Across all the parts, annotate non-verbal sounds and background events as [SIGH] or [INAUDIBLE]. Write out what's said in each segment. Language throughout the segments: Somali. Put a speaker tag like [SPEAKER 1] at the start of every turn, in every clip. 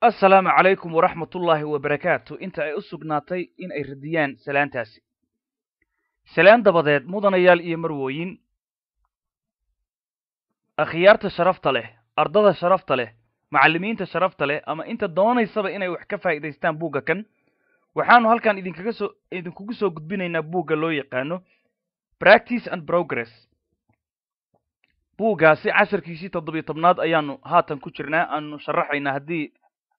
[SPEAKER 1] assalaamu calaykum waraxmatullaahi wabarakaatu inta ay u sugnaatay in ay radiyaan salaantaasi salaan dabadeed mudanayaal iyo marwooyin akhyaarta sharafta leh ardada sharafta leh macallimiinta sharafta leh ama inta doonaysaba inay wax ka faa'idaystaan buugga kan waxaanu halkan idinkaga idinkugu soo gudbinaynaa buugga loo yaqaano practice and progress buuggaasi casharkiisii toddobiyo tobnaad ayaanu haatan ku jirnaa aanu sharaxaynaa haddii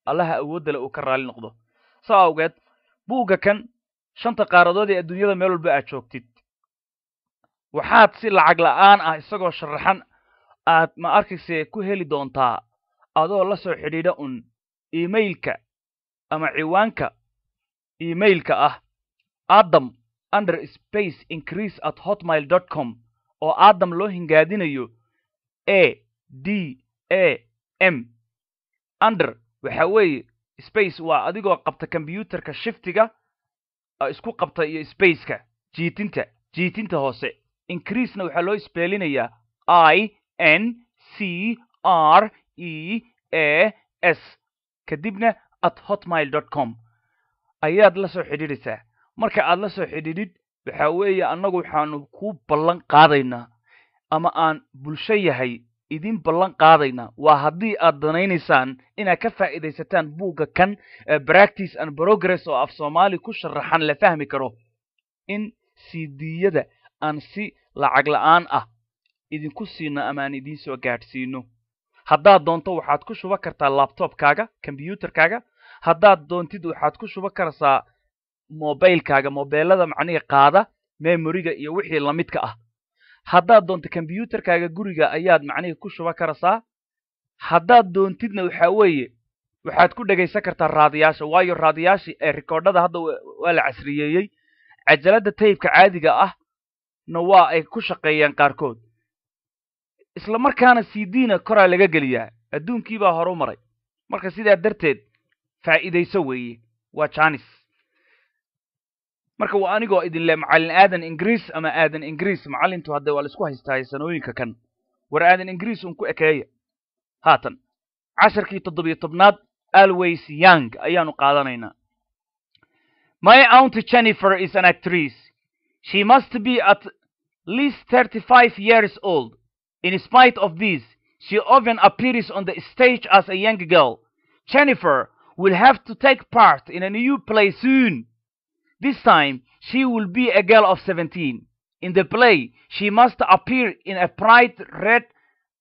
[SPEAKER 1] allaha awoodda le uu ka raalli noqdo saa awgeed buugga kan shanta qaaradood ee adduunyada meel walba aad joogtid waxaad si lacag la'aan ah isagoo sharaxan aad ma arkayse ku heli doontaa adoo la soo xidhiidha un emailka ama ciwaanka emailka ah adam under space increase at hotmail dot com oo adam loo hingaadinayo a d a m under waxa weeye space waa adigoo qabta kombyuutarka shiftiga isku qabta iyo spaceka jiitinta jiitinta hoose increasena waxaa loo isbeelinayaa i n c r e a s kadibna at hotmile dot com ayaad la soo xidhiidhaysaa marka aad la soo xidhiidhid waxa weeye annagu waxaanu kuu ballan qaadaynaa ama aan bulsho yahay idin ballan qaadayna waa haddii aad danaynaysaan inaad ka faa'iidaysataan buugga kan practice and progress oo af soomaali ku sharaxan la fahmi karo in cdiyada aan si lacag la'aan ah idinku siino ama aan idiin soo gaadhsiino haddaad doonto waxaad ku shuban kartaa labtobkaaga kombyuutarkaaga haddaad doontid waxaad ku shuban karsaa mobilkaaga mobeelada macnihi qaada memoriga iyo wixii lamidka ah haddaad doonto kombyuutarkaaga guriga ayaad macnihii ku shuba karasaa haddaad doontidna waxaa weeye waxaad ku dhegaysan kartaa raadiyaasha waayo raadiyaashii ee rikoordhada hadda waa la casriyeeyey cajaladda taybka caadiga ah na waa ay ku shaqeeyaan qaarkood isla markaana c d koraa laga geliyaa adduunkiibaa baa horu maray marka sidaa darteed faa'iidayso weeye waa janis marka waa anigoo ah idin leh macallin aadan ingiriis ama aadan ingiriis macallintu hadde waa laisku haystaaye sanooyinka kan war aadan ingiriis un ku ekeeya haatan casharkii toddobiyo tobnaad always young ayaanu qaadanaynaa my aunt jennifer is an actrice she must be at least thirty five years old in spite of this she often appears on the stage as a young girl jennifer will have to take part in a new play soon This time, she will be a girl of 17. In the play, she must appear in a bright red,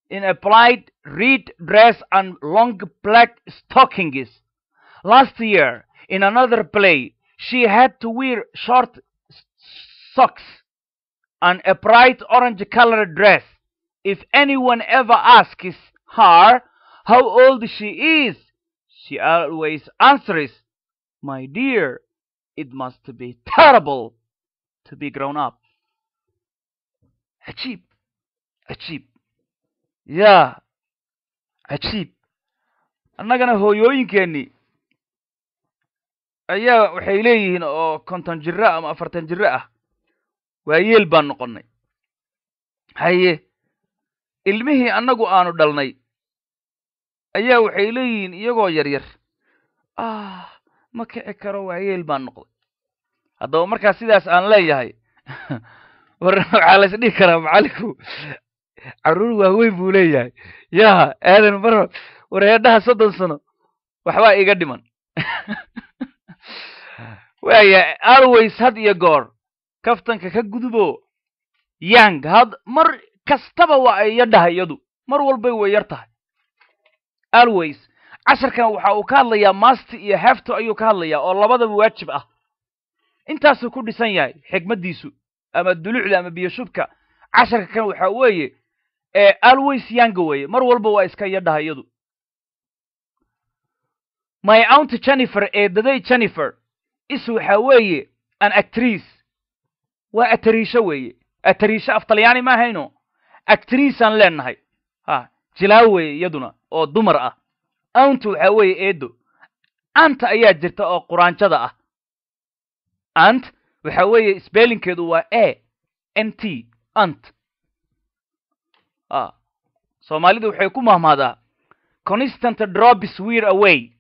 [SPEAKER 1] in a bright red dress and long black stockings. Last year, in another play, she had to wear short socks and a bright orange-colored dress. If anyone ever asks her how old she is, she always answers, My dear, It must be terrible to be grown up. عجيب عجيب yaa cajiib annagana hooyooyinkeennii ayaa waxay leeyihiin oo konton jiro ama afartan jiro ah waayeel baan noqonnay haye ilmihii annagu aanu dhalnay ayaa waxay leeyihiin iyagoo yaryar ah ma kici karo waayeel baan noqday haddaba markaa sidaas aan leeyahay [LAUGHS] war waxaa lays dhihi karaa macalinku caruur waaweyn buu leeyahay yaa aadan mar wareedhaha soddon sano waxbaa iga dhiman [LAUGHS] waaya always had iyo goor kaftanka ka gudubo yang had mar kastaba waa ay yadhahay iyadu mar walbay way yar tahay always casharkan waxa uu ka hadlayaa maasti iyo hefto ayuu ka hadlayaa oo labadaba waajib ah intaasuu ku dhisan yahay xigmaddiisu ama dulucda ama biyoshubka casharka kan waxa weeye always yanga weeye mar walba waa iska yadhaha iyadu my aunt jennifer ee daday jennifer is waxaa weeye an actriis waa atariisho weeye atariisho aftalyaani ma ahayno actriisaan leenahay ha jilaaw weeye iyaduna oo dumar ah aantu waxa weeye eedo anta ayaa jirta oo quraanjada ah ant waxa weeye isbeelinkeedu waa e n t ant ah, soomaalidu waxay ku mahmaadaa constant dropis weir away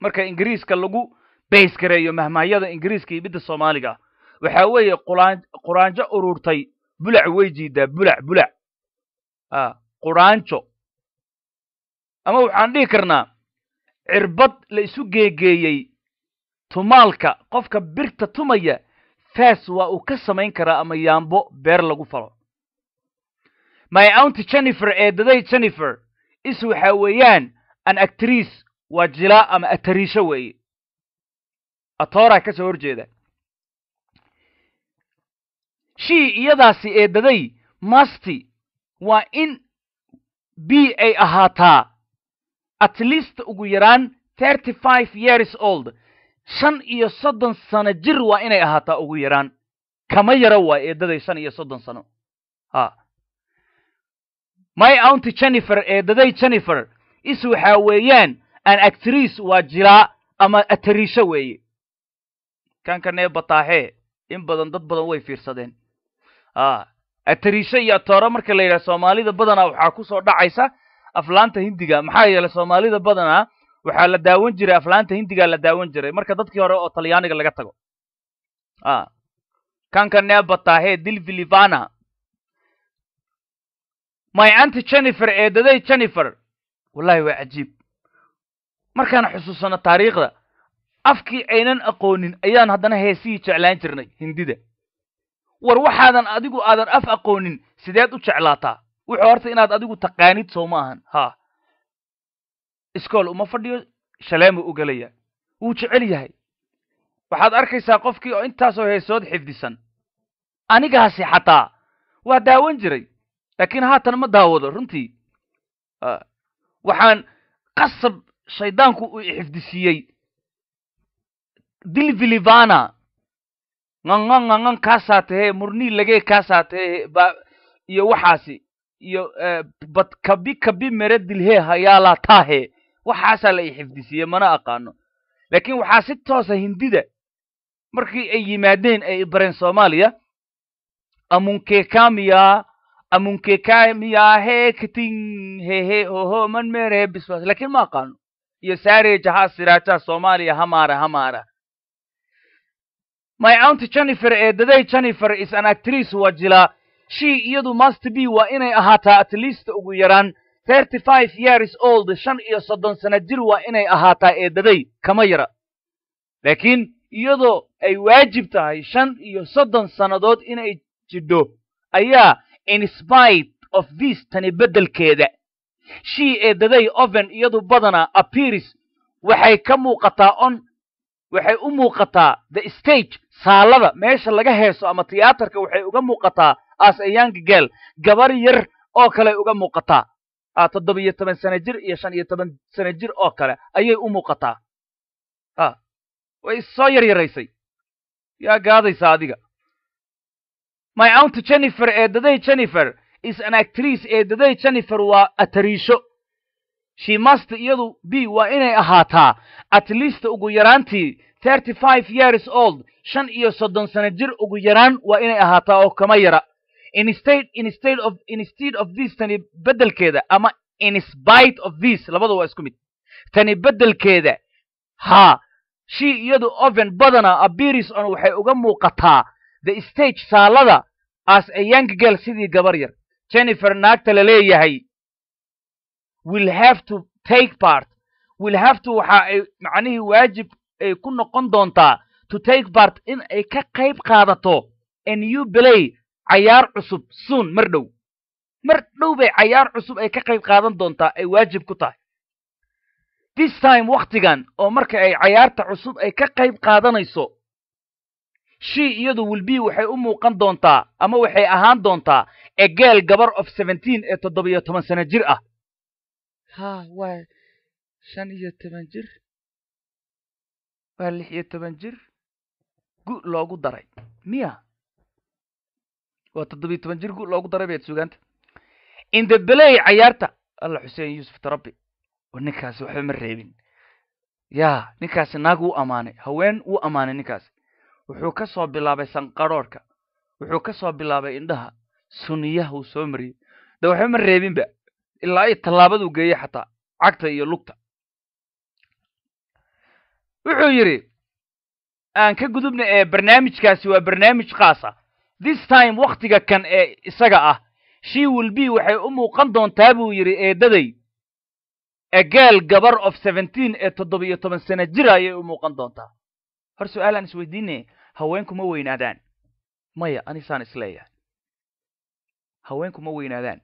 [SPEAKER 1] marka ingiriiska lagu bays gareeyo mahmaahyada ingiriiska iyo midda soomaaliga waxa weeye quraanjo ururtay bulac way jiidaa bulac bulac ah, quraanjo ama waxaan dhihi karnaa cirbad la isu geegeeyey tumaalka qofka birta tumaya faas waa uu ka samayn karaa ama yaambo beer lagu falo my aunty jennifer ee daday jennifer is waxaa weeyaan an actriis waa jilaa ama atariisho weeye atooraa ka soo horjeeda jeeda shii iyadaasi eedaday masti waa in b ay ahaataa at least ugu yaraan thirty five years old shan iyo soddon sano jir waa inay ahaataa ugu yaraan kama yaro waa eeddaday shan iyo soddon sano ha my aunty jennifer eedaday jennifer is waxaa weeyaan an actriis waa jiraa ama atariisho weeye kankanee bataaxee in badan dad badan way fiirsadeen a atariisho iyo atooro marka la yidhaha soomaalida badanaa waxaa ku soo dhacaysa aflaanta hindiga maxaa yeelay soomaalida badanaa waxaa la daawan jiray aflaanta hindigaa la daawan jiray marka dadkii hore oo talyaaniga laga tago ah. kankaneabatahe dilvilivana my anti jennifer ee daday jennifer wallahi waa cajiib markaana xusuusana taariikhda afkii aynan aqoonin ayaan haddana heesihii jeclaan jirnay hindida war waxaadan adigu aadan af aqoonin sideed u jeclaataa wuxuu horta inaad adigu taqaanid soo ahan ha iskool uma fadhiyo u ogelaya wuu jecel yahay waxaad arkaysaa qofkii oo intaasoo heesood xifdisan anigaasi xataa waa daawan jiray laakiin haatan ma daawado runtii waxaan qasab shaydaanku uu xifdisiiyey dilvilivana ngangangangan kaasaa tahee murnii lagee kaasaa tahee iyo waxaasi iyo e, badkabi kabi kabi mera dilhe hayaalaa taahe waxaasaa la i mana aqaano laakiin waxaa si toosa ah hindida markii ay yimaadeen ay ibareen soomaaliya amunkekamiya amunkekamiyahe katin hehe hoho man merehe biswas laakiin ma aqaano iyo saare jahaa siraataa soomaaliya hamaara hamaara my aunt jennifer ee daday jennifer is an actrice waa jilaa she iyadu must be waa inay ahaataa at least ugu yaraan thirty five years old shan iyo soddon sana jir waa inay ahaataa eedaday kama yara laakiin iyadoo ay waajib tahay shan iyo soddon sannadood inay jidho ayaa in spite of this tani beddelkeeda shii eedaday oven iyadu badanaa apiris waxay ka muuqataa on waxay u muuqataa the stage saallada meesha laga heeso ama tiyaatarka waxay uga muuqataa asayaanka gaal gabar yar oo kale uga muuqataa ah, toddoba iyo toban sana jir iyo shan iyo toban sana jir oo kale ayay u muuqataa ah, way soo yaryaraysay yaa gaadaysa adiga macaunta jennifer eeddaday jennifer is an actrice eeddaday jennifer waa atariisho shimasta iyadu b waa inay ahaataa at least ugu yaraantii thirty five years old shan iyo soddon sana jir ugu yaraan waa inay ahaataa oo kama yara instead instead of instead of this tani bedelkeeda ama in spite of this labadu waa isku mid tani beddelkeeda ha she iyadu oven badana abiris on waxay uga muuqataa the stage saalada as a young girl sidii gabar yar jennifer naagta la leeyahay will have to take part will have to waxa ay macnihii waajib ay ku noqon doontaa to take part in ay ka qayb qaadato and you play cayaar cusub suun mar dhow mar dhow bay cayaar cusub ay ka qayb qaadan doontaa ay waajib ku tahay this time wakhtigan oo marka ay cayaarta cusub ay ka qayb qaadanayso shii iyadu wilbii waxay u muuqan doontaa ama waxay ahaan doontaa egeel gabar of seventeen ee toddobiyo toban sano jir ah ha waa shan iyo toban jir waa lix iyo toban jir gu loogu daray miya waa toddobiyi toban jir loogu daray beed sugaanta indebeley cayaarta alla xuseen yuusuf tarabi oo ninkaasi waxba ma reebin ya ninkaasi naag uu ammaanay haween uu ammaanay ninkaasi wuxuu ka soo bilaabay sanqaroorhka wuxuu ka soo bilaabay indhaha suniyaha uu soo mariyey da waxba ma reebinba ilaa i tallaabaduu geeyey xataa cagta iyo lugta wuxuu yidhi aan ka gudubna ee barnaamijkaasi waa barnaamij kaasa this time wakhtiga kan ee isaga ah she will be waxay u muuqan doontaa buu yidhi eeddaday egaal gabar of seventeen ee toddobiyo toban sano jir ayay u muuqan doontaa hor su'aalaan aalaan isweydiinaya haweenku ma weynaadaan maya anisaan isleeyahay haweenku ma weynaadaan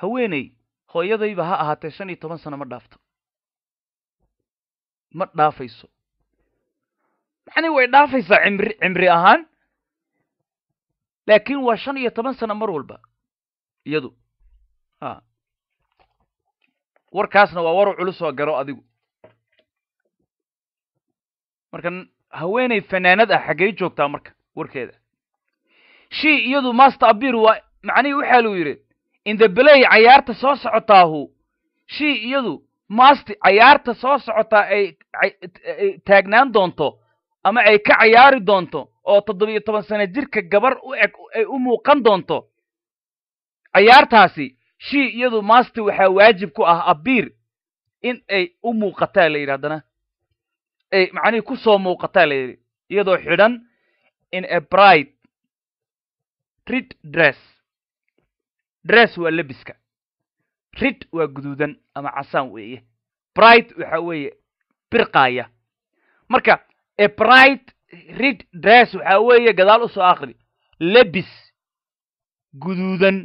[SPEAKER 1] haweeney hooyadayba ha ahaatee shan iyo toban sano ma dhaafto ma dhaafayso maxnay way dhaafaysaa cimri cimri ahaan laakiin waa shan iyo toban sano mar walba iyadu a warkaasna waa war culus oo garo adigu marka haweenay fanaanad ah xaggey joogtaa marka warkeeda shi iyadu master abir waa macnihii waxaa luu yidhi indabeley cayaarta soo socotaahu shii iyadu mast cayaarta soo socotaa ay taagnaan doonto ama ay ka cayaari doonto oo toddobiyo toban sane jirka gabar u eg ay u muuqan doonto cayaartaasi shii iyadu maasti waxaa waajib ku ah abiir in ay u muuqataa la yidhahdana ay macnihii ku soo muuqataa la yidhi iyadoo xidhan in a bride rid dress dress waa lebiska rid waa guduudan ama casaan weeye bride waxa weeye birqaaya marka a bride rid dress waxaa weeye gadaal u soo akhri lebis guduudan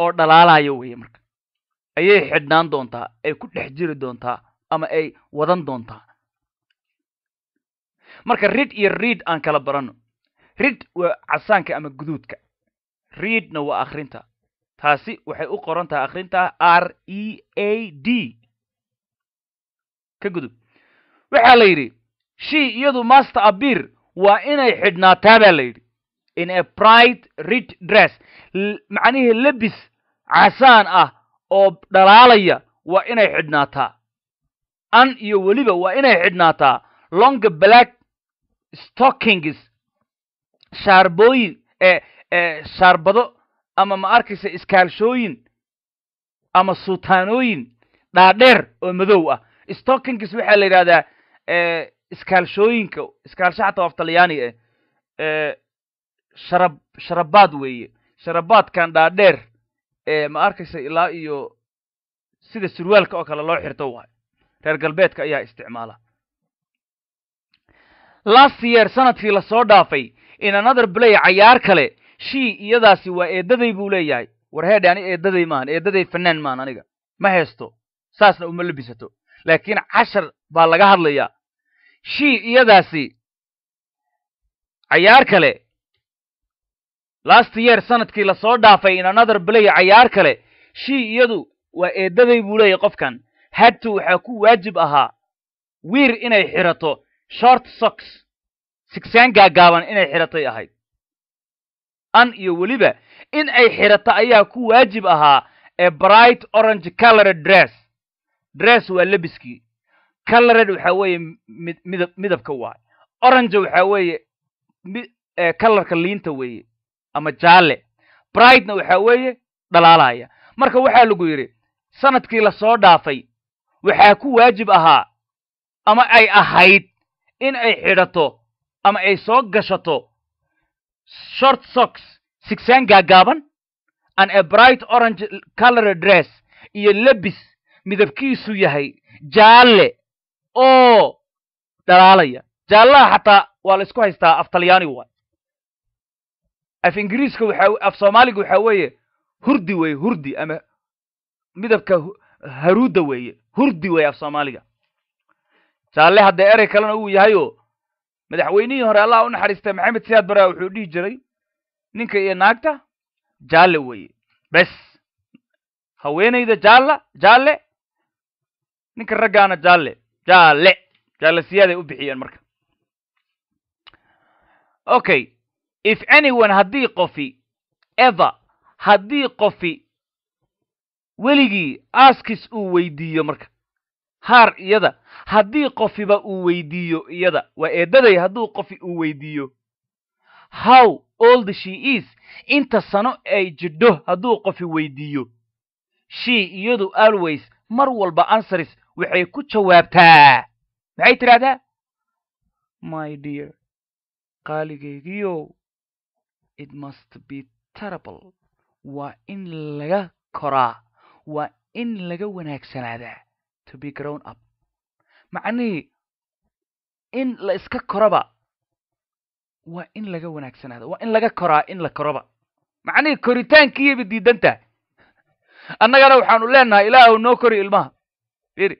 [SPEAKER 1] oo dhalaalaya weeye marka ayay xidhnaan doontaa ay ku dhex jiri doontaa ama ay wadan doontaa marka rid iyo riid aan kala baranno rid waa casaanka ama guduudka riidna waa akhrinta taasi waxay u qoran tahay akhrinta r e a d ka gudub waxaa la yidhi shii iyadu master abir waa inay xidhnaataa baa la in a pride rich dress macnihii lebis casaan ah oo dhalaalaya waa inay xidhnaataa an iyo weliba waa inay xidhnaataa longa black stockings shaarbooyin e, e, shaarbado ama ma arkaysa iskaalshooyin ama suutaanooyin dhaadheer oo madow ah stockings waxaa la yidhahdaa e, iskaalshooyinka iskaalsha xataa af talyaani ah sharab sharabaad weeye sharabaadkan dhaadheer ee ma arkaysa ilaa iyo sida surwaalka oo kale loo xirto waay reer galbeedka ayaa isticmaala last year sanadkii lasoo dhaafay in another blay cayaar kale shii iyadaasi waa eeddaday buu leeyahay warheedhe ani eedaday maahan eedaday fanaan maahan aniga ma heesto saasna uma labisato laakiin cashar baa laga hadlayaa shii iyadaasi cayaar kale last yeer sanadkii lasoo dhaafay in another blay cayaar kale shii iyadu waa eeddaday buu leeyahy qofkan hadtu waxaa ku waajib ahaa wiir inay xidhato short socks sigsaan gaagaaban inay xidhatay ahayd an iyo weliba in ay xidhato ayaa ku waajib ahaa e bright orange color dress dress waa lebiskii colored waxa weeye midab midabka waaye orange waxa weeye mi colorka liinta weeye ama jaale brightna waxa weeye dhalaalaya marka waxaa lagu yidhi sanadkii lasoo dhaafay waxaa ku waajib ahaa ama ay ahayd in ay xidhato ama ay soo gashato short socks sigsaan gaagaaban and a bright orange colored dress iyo lebis midabkiisu yahay jaalle oo dhalaalaya jaallaha xataa waa la isku haystaa af talyaani waay af ingiriiska waxa af soomaaliga waxa weeye hurdi weeye hurdi ama midabka haruuda weeye hurdi weeye af soomaaliga jaalle haddee erey kalena uu yahayoo madaxweynihii hore allah u naxariistay maxamed siyaad baraa wuxuu dhihi jiray ninka iyo naagta jaalle weeye bes haweenayda jaalla jaalle ninka raggaana jaalle jaale jaalasiyaday u bixiyeen marka okay if anyone haddii qofi ever haddii qofi weligii askis uu weydiiyo marka haar iyada haddii qofiba uu weydiiyo iyada waa eeddaday hadduu qofi uu weydiiyo how old she is inta sano ay jidho hadduu qofi weydiiyo she iyadu always mar walba ansaris waxay ku jawaabtaa maxay tidhaahdaa my dear qaaligaygiiow it must be terrible waa in laga koraa waa in laga wanaagsanaadaa to be grown up macnihii in la iska koraba waa in laga wanaagsanaada waa in laga koraa in la koraba macnihii koritaankiyaba diidantaha annagana waxaanu leenahay ilaahu noo kori ilmaha firi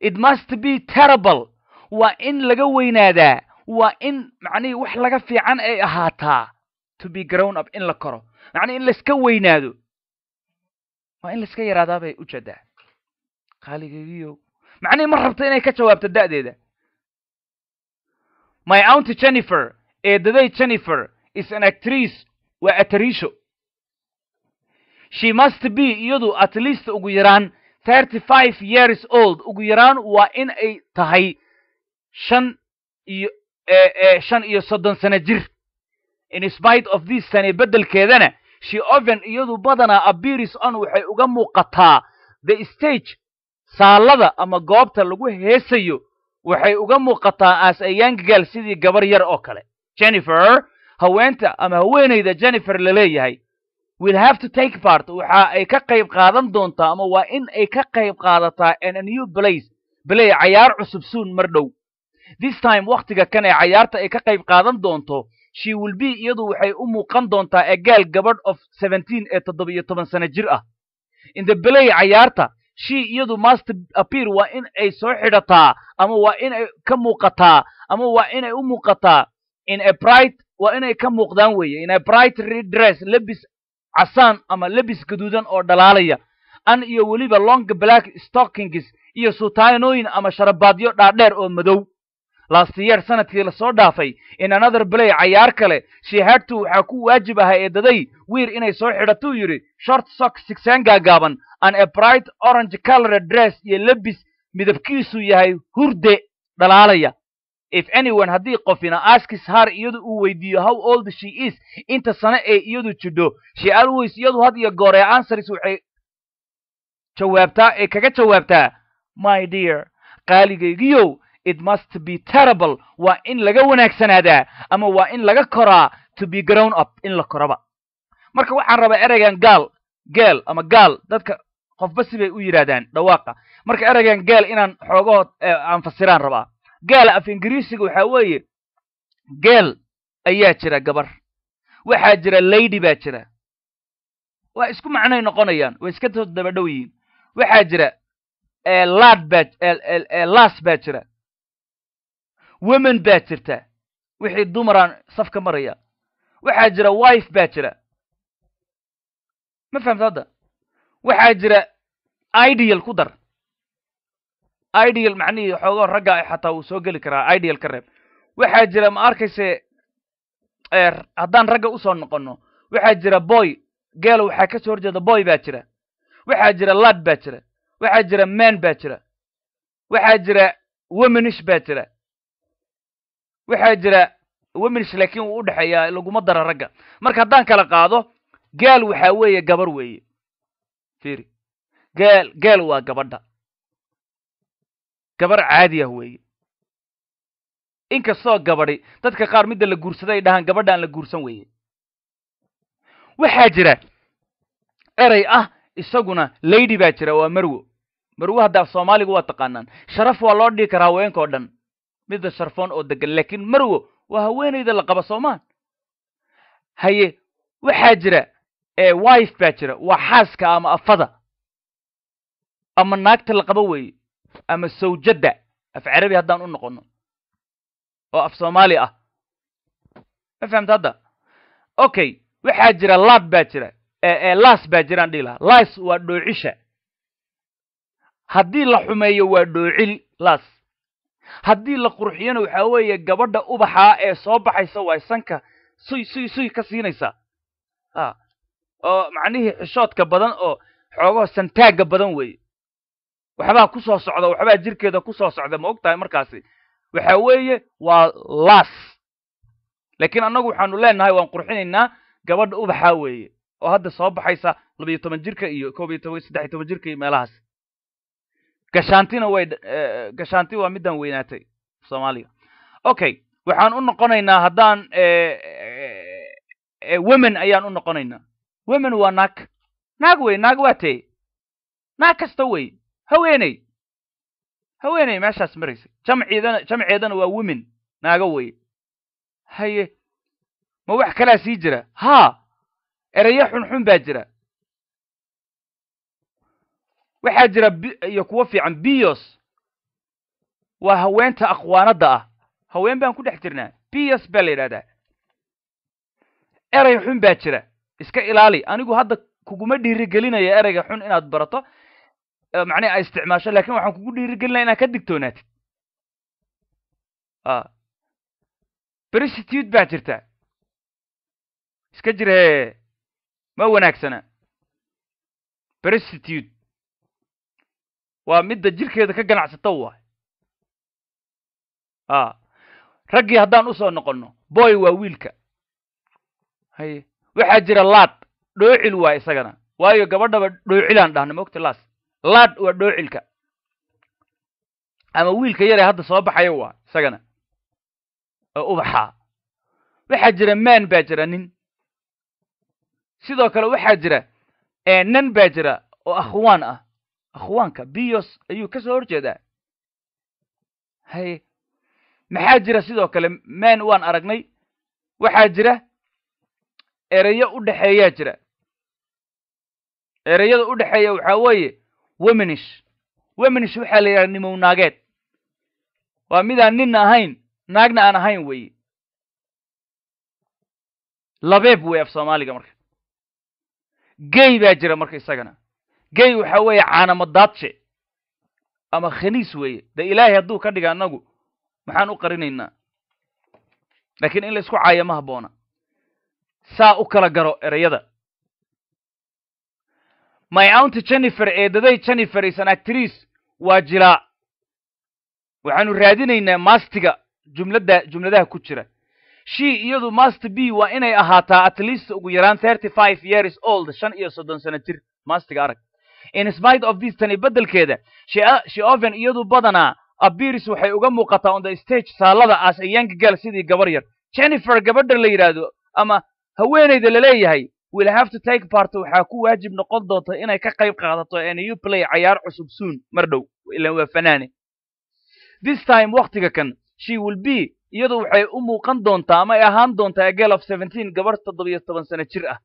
[SPEAKER 1] it must be terrible waa in laga weynaadaa waa in macnihii wax laga fiican ay ahaataa to be grown up in la koro macnihi in layska weynaado waa in layska yaraadaa bay ujeedaa qaaligeegiyo macnihi ma rabto inay ka jawaabto da'deeda my aunty jennifer eedaday jennifer is an actrice waa atariisho she must be iyadu at least ugu yaraan thirty five years old ugu yaraan waa in ay tahay shan iyo eh, eh, shan iyo soddon sano jir in spite of this sane beddelkeedana she oven iyadu badanaa abiris on waxay uga muuqataa the stage saallada ama goobta lagu heesayo waxay uga muuqataa as a young girl sidii gabar yar oo kale jennifer haweenta ama haweenayda jennifer la leeyahay will have to take part waxa ay ka qayb qaadan doontaa ama waa in ay ka qayb qaadataa an a new place blay cayaar cusub suun mar dhow this time wakhtiga kan ee cayaarta ay ka qayb qaadan doonto she will be iyadu waxay u muuqan doontaa a gaal gabadh of seventeen ee toddobiyo toban sano jir ah in the blay cayaarta she iyadu must appear waa in ay soo xidhataa ama waa in ka muuqataa ama waa inay u muuqataa in a bright waa inay ka muuqdaan weeye in a bright redress lebis casaan ama lebis gaduudan oo dhalaalaya an iyo weliba long black stockings iyo sutaanooyin ama sharabaadyo dhaadheer oo madow laastiyeer sanadkii lasoo dhaafay in another blay cayaar kale shihaadtu waxaa ku waajib ahaa ee daday wiir inay soo xidhatuu yidhi short sock sigsaan gaagaaban an a bright orange calored dress iyo lebis midabkiisu yahay hurde dhalaalaya if anyone haddii qofina askis har iyadu uu weydiiyo how old she is inta sane ee iyadu jidho she always iyadu had iyo goor ee answers waxay jawaabtaa ee kaga jawaabtaa my dear qaaligaygiyow it must be terrible waa in laga wanaagsanaadaa ama waa in laga koraa to be grown up in la koraba marka waxaan rabaa ereygan gaal geel ama gaal dadka qofba sibay u yidhaahdaan dhawaaqa marka ereygan geel inaan xoogaho aan fasiraan rabaa geel af ingiriisiga waxaa weeye geel ayaa jira gabar waxaa jira lady baa jira waa isku macnay noqonayaan way iska daba dhow yihiin waxaa jira eh, laad baa eh, eh, baa jira women baa jirta wixii dumaraan safka maraya waxaa jira wife baa jira ma fahamta hadda waxaa jira ideal ku dar ideal macnihii xoogo ragga ay xataa wuu soo geli karaa ideal ka reeb waxaa jira ma arkayse er, haddaan ragga usoo noqonno waxaa jira boy geela waxaa ka soo horjeeda boy baa jira waxaa jira lad baa jira waxaa jira man baa jira waxaa jira womanish baa jira waxaa jira womanish laakiin wuu u dhexeeyaa laguma dara ragga marka haddaan kala qaado gaal waxaa weeye gabar weeye fiiri gaal gaal waa gabadha gabar caadi ah weeye inkastoo gabadhi dadka qaar midda la guursaday ay dhahaan gabadhaan la guursan weeye waxaa jira eray ah isaguna lady baa jira waa marwo marwo hadda soomaaliga waa taqaanaan sharaf waa loo dhigi karaa haweenkaoo dhan midda sharfoon oo degan laakiin marwo waa haweenayda la qaba soomaan haye waxaa jira wife baa jira waa xaaska ama afada ama naagta la qabo weeye ama sawjadda af carabi haddaan u noqono oo af soomaali ah ma fahamta hadda okay waxaa jira laad baa jira las baa jiraan dhihi lahaa las waa dhoocisha haddii la xumeeyo waa dhoocil las haddii la qurxiyona waxaa weeye gabadha ubaxaa ee soo baxaysa waa sanka suy suy suy ka siinaysaa a oo macnihii xishoodka badan oo xoogaho santaagga badan weeye waxbaa ku soo socda waxbaa jirkeeda kusoo socda ma og markaasi waxa weeye waa las laakiin annagu waxaanu leenahay waan qurxinaynaa gabadha ubaxa weeye oo hadda soo baxaysa labiyo toban jirka iyo koob iyo toban saddex iyo toban jirka iyo meelahaas gashaantina way eh, gashaanti waa midaan weynaatay soomaaliga okay waxaan u noqonaynaa haddaan eh, eh, women ayaan u noqonaynaa women waa naag naag wey naag waa tee naag kasta wey haweeney haweeney meeshaas maraysay jamceedana jamceedana waa women naaga weeye haye ma wax kalaa sii jira haa ereyo xunxun baa jira waxaa jira iyo kuwo fiican bios waa haweenta aqwaanadda ah haween baan ku dhex jirnaa bios baa la yidhahdaa erey xun baa jira iska ilaali anigu hadda kuguma dhiirigelinaya ereyga xun inaad barato macnaha ay isticmaasho lakin waxaan kugu dhiirigelinaa inaad ka digtoonaatid bristute ah. baa jirta iska jir ma wanaagsana bristute waa midda jirkeeda ka ganacsato waay a ah. raggii haddaan usoo noqonno boy waa wiilka haye waxaa jira laad dhoocil waa isagana waayo gabadhaba dhoocilaan dhahna mogta las laad waa dhoocilka ama wiilka yaree hadda soo baxaya waa isagana oo ubaxaa waxaa jira man baa jira nin sidoo kale waxaa jira eh, nan baa jira oo akhwaan ah akhwaanka biyos ayuu ka soo hor jeedaa haye maxaa jira sidoo kale man waan aragnay waxaa jira ereyo u dhexeeyaa jira ereyada u dhexeeya waxaa weeye womenish womenish waxaa la yidhaha nimow naageed waa midaan ninna ahayn naagna aan ahayn weeye labeeb wey af soomaaliga marka gey baa jira marka isagana gey waxa weeye caanamadaadshe ama khaniis weeye de ilaahay hadduu ka dhiga annagu maxaan u qarinaynaa laakiin in laysku caayo ma haboona saa u kala garo ereyada mayaunta jennifer daday jennifer isan actriis waa jilaa waxaanu raadinaynaa mastiga jumladda jumladaha ku jira she iyadu master b waa inay ahaataa at least ugu yaraan thirty five years old shan iyo soddon sano jir mastiga arag in spite of this tani beddelkeeda sheoven uh, iyadu badanaa abirs waxay uga muuqataa on the stage saallada as a young girl sidii gabar yar jennifer gabadha la yidhaahdo ama haweenayda laleeyahay will have to take part waxaa ku waajib noqon doonta inay ka qayb qaadato a new play cayaar cusub soon mar dhow ilan waa fanaane this time waktiga kan she will be iyadu waxay u muuqan doontaa ama ay ahaan doontaa agel of seventeen gabarh toddobiyo toban sano jir ah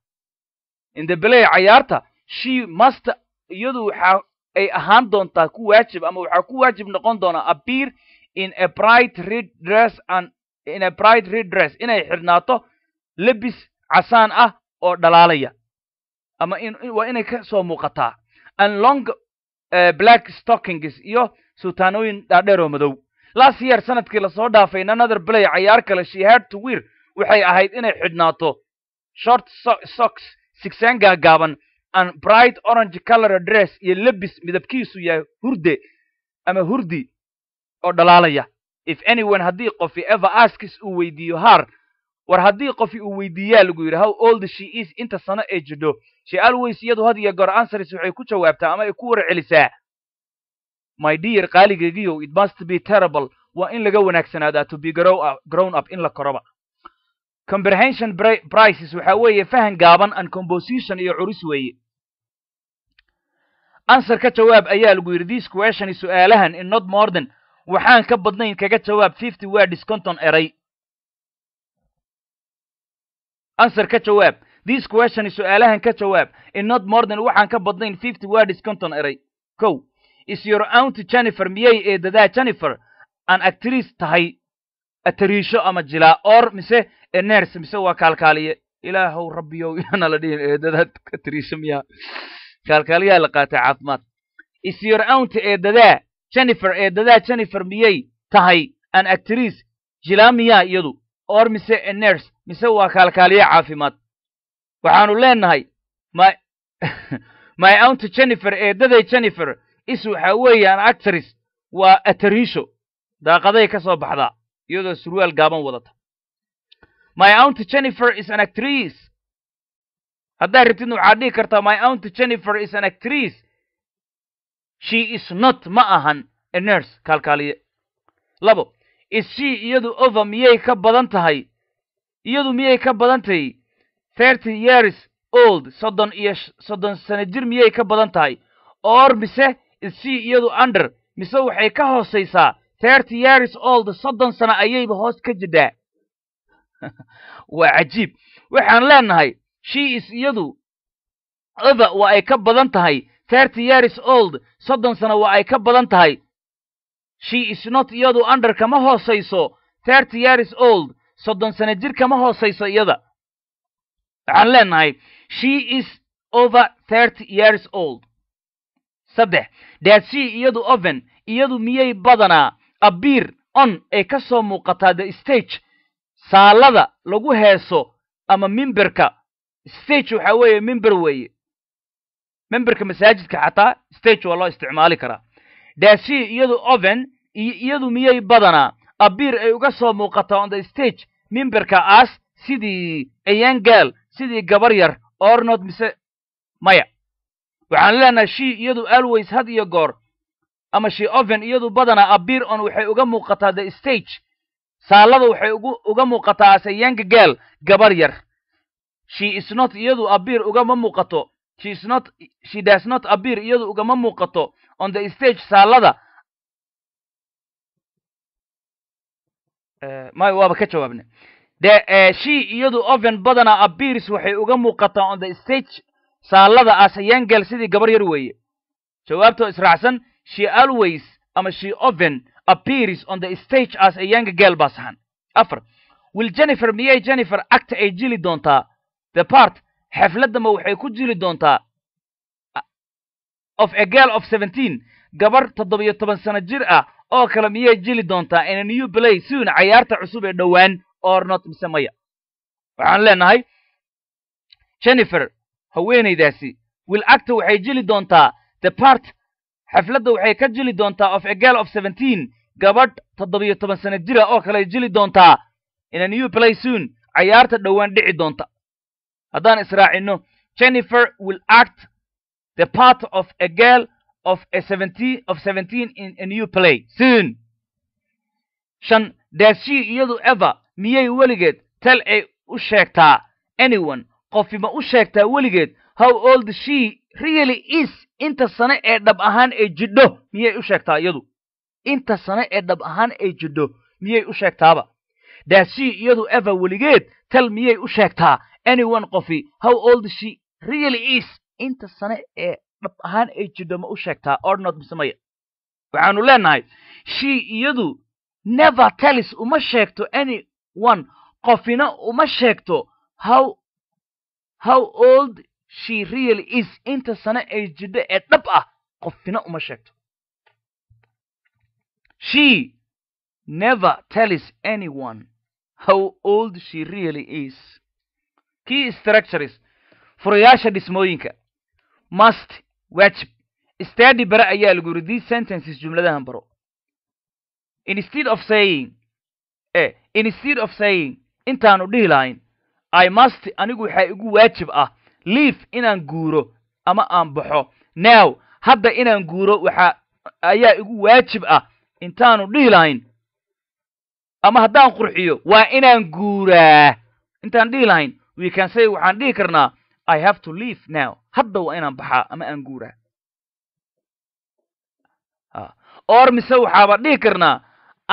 [SPEAKER 1] in the play cayaarta she must iyadu waxaa ay ahaan doontaa ku waajib ama waxaa ku waajib noqon doonaa appear in a bright red dress and in a bright red dress inay xidhnaato lebis casaan ah oo dhalaalaya ama waa inay ka soo muuqataa anlong eh, black stockings iyo sultaanooyin dhaadheeroo madow last yeer sanadkii lasoo dhaafay nanother blay cayaar kale to twir waxay ahayd inay xidhnaato short sox sigsaan gaagaaban an bright orange color dress iyo lebis midabkiisu yahay hurde ama hurdi oo dhalaalaya if anyone haddii qofi eva askis uu weydiiyo haar war haddii qofi uu weydiiyaa lagu yidhi how old she is inta sano ee jidho she always iyadu had iyo goor ansaris waxay ku jawaabtaa ama ay ku war celisaa my dear qaaligeygiyow it must be terrible waa in laga wanaagsanaadaa to be grown up in la koroba comprehension prices waxa weeye fahan gaaban and composition iyo curus weeye answer ka jawaab ayaa lagu yidhi this question su'aalahan in not more waxaan ka badnayn kaga jawaab fifty words conton eray answer ka jawaab this question su'aalahan ka jawaab in not more than waxaan ka badnayn fifty words konton eray kow is your aunt jennifer miyay eedadaa jennifer aan actriis tahay atariisho ama jilaa or mise ners mise waa kaalkaaliye ilaahow rabbiyow yaana [LAUGHS] la dhihin eedadaad atariisho miyaa kaalkaaliyaa la qaatay caafimaad is your aunt eedadaa jennifer eedadaa jennifer miyay tahay an actriis jilaa miyaa iyadu or mise ners mise waa kaalkaaliye caafimaad waxaanu leenahay my [LAUGHS] my aunty jennifer eeddaday jennifer is waxaa weeyaan actris waa atariisho daaqaday ka soo baxdaa iyadoo surwaal gaaban wadata my aunty jennifer is an actris haddaad rabtidna waxaad dhihi kartaa my aunty jennifer is an actris she is not ma ahan a nurse kaalkaaliye labo is she iyadu over miyay ka badan tahay iyadu miyay ka badan tahay thirty years old soddon iyo soddon sano jir miyay ka badan tahay oor mise issii iyadu under mise waxay ka hoosaysaa thirty years old soddon sano ayayba hoos ka jidhaa [LAUGHS] waa cajiib waxaan leenahay she is iyadu ova waa ay ka badan tahay thirty years old soddon sano waa ay ka badan tahay she is not iyadu under kama hoosayso thirty years old soddon sano jir kama hoosayso iyada waxaan leenahay she is over thirty years old saddex daadshii iyadu oven iyadu miyay badanaa abiir on ay ka soo muuqataa the stage saalada lagu heeso ama mimberka stage waxaa weeye mimber weeye memberka masaajidka xataa stage waa loo isticmaali karaa daadshii iyadu oven iyadu miyay badanaa abiir ay uga soo muuqataa on the stage mimberka aas sidii eyangaal sidii gabar yar ornod mise maya waxaan leenahay shii iyadu always had iyo goor ama shii oven iyadu badanaa abiir on waxay uga muuqataa the stage saallada waxay uga muuqataa ase young gaal gabar yar she isnot iyadu abiir ugama muuqato she does not abiir iyadu ugama muuqato on the stage saallada may waaba ka jawaabna de e, she iyadu oven badana abirs waxay uga muuqataa on the stage saalada as ah, yangel sidii gabar yar weeye jawaabtoo israacsan she always ama she oven appears on the stage as a young girl baa saxan afar will jennifer miyay jennifer acta ay jili doontaa the part xefladda waxay ku jili doontaa of a girl of seventeen gabarh toddobiyo toban sano jir ah oo kale miyay jili doontaa ina new blay siun cayaarta cusub ee dhowaan ornot mise maya waxaan leenahay jennifer haweenaydaasi will acta waxay jili doontaa the part xafladda waxay ka jili doontaa of agal of seventeen gabadh toddobiyo toban sano jira ah, oo kale jili doontaa ina new blay siun cayaarta dhowaan dhici doonta haddaan israacinno jennifer will act the part of a girl of a 17 of 17 in a new play soon shan does iyadu eva miyay weligeed tell ay u sheegtaa anyone qofi ma u sheegtaa weligeed how old she really is inta sane ee dhab ahaan ay e jidho miyay u sheegtaa iyadu inta sane ee dhab ahaan ay e jidho miyay u sheegtaaba does iyadu eva weligeed tell miyay u sheegtaa anyone qofi how old she really is inta sano ee dhab ahaan ay jidho ma u sheegtaa ornod mise waxaanu leenahay shii iyadu never tellis uma sheegto any one qofina uma sheegto how how old she really is inta sane ay jidho ee dhab ah qofina uma sheegto she never tellis anyone how old she really is key structures furayaasha dhismooyinka must waajib stadi bare ayaa lagu yidhi these sentences jumladahan baro instead of saying e eh, instead of saying intaanu dhihi lahayn i must anigu waxaa igu waajib ah liif inaan guuro ama aan baxo now hadda inaan guuro waxaa ayaa igu waajib ah intaanu dhihi lahayn ama haddaan qurxiyo waa inaan guuraa intaan dhihi lahayn wiikansay waxaan dhihi karnaa I have to leave now hadda waa inaan baxaa ama aan guuraa or mise waxaaba dhihi karnaa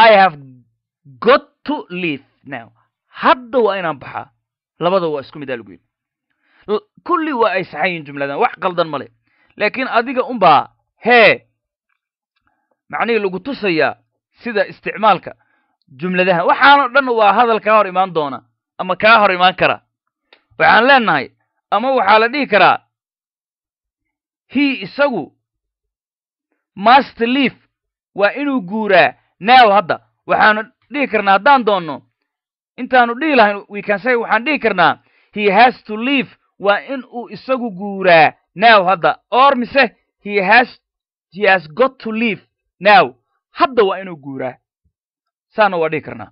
[SPEAKER 1] i have got to leave now hadda waa inaan baxaa labada waa isku midaa lagu yidhi kulli waa ay saxayiin jumladan wax qaldan male le laakiin adiga unbaa hee macnihii lagu tusayaa sida isticmaalka jumladaha waxaanoo dhan waa hadal kaa hor imaan doona ama kaa hor imaan kara waxaan leenahay ama waxaa la dhihi karaa hi isagu mast liif waa inuu guuraa now hadda waxaanu dhihi karnaa haddaan doonno intaanu dhihi lahayn wiikansay waxaan dhihi karnaa he has to liif waa in uu isagu guuraa now hadda oor mise he has he has got to liif now hadda waa inuu guuraa saana waa dhihi karnaa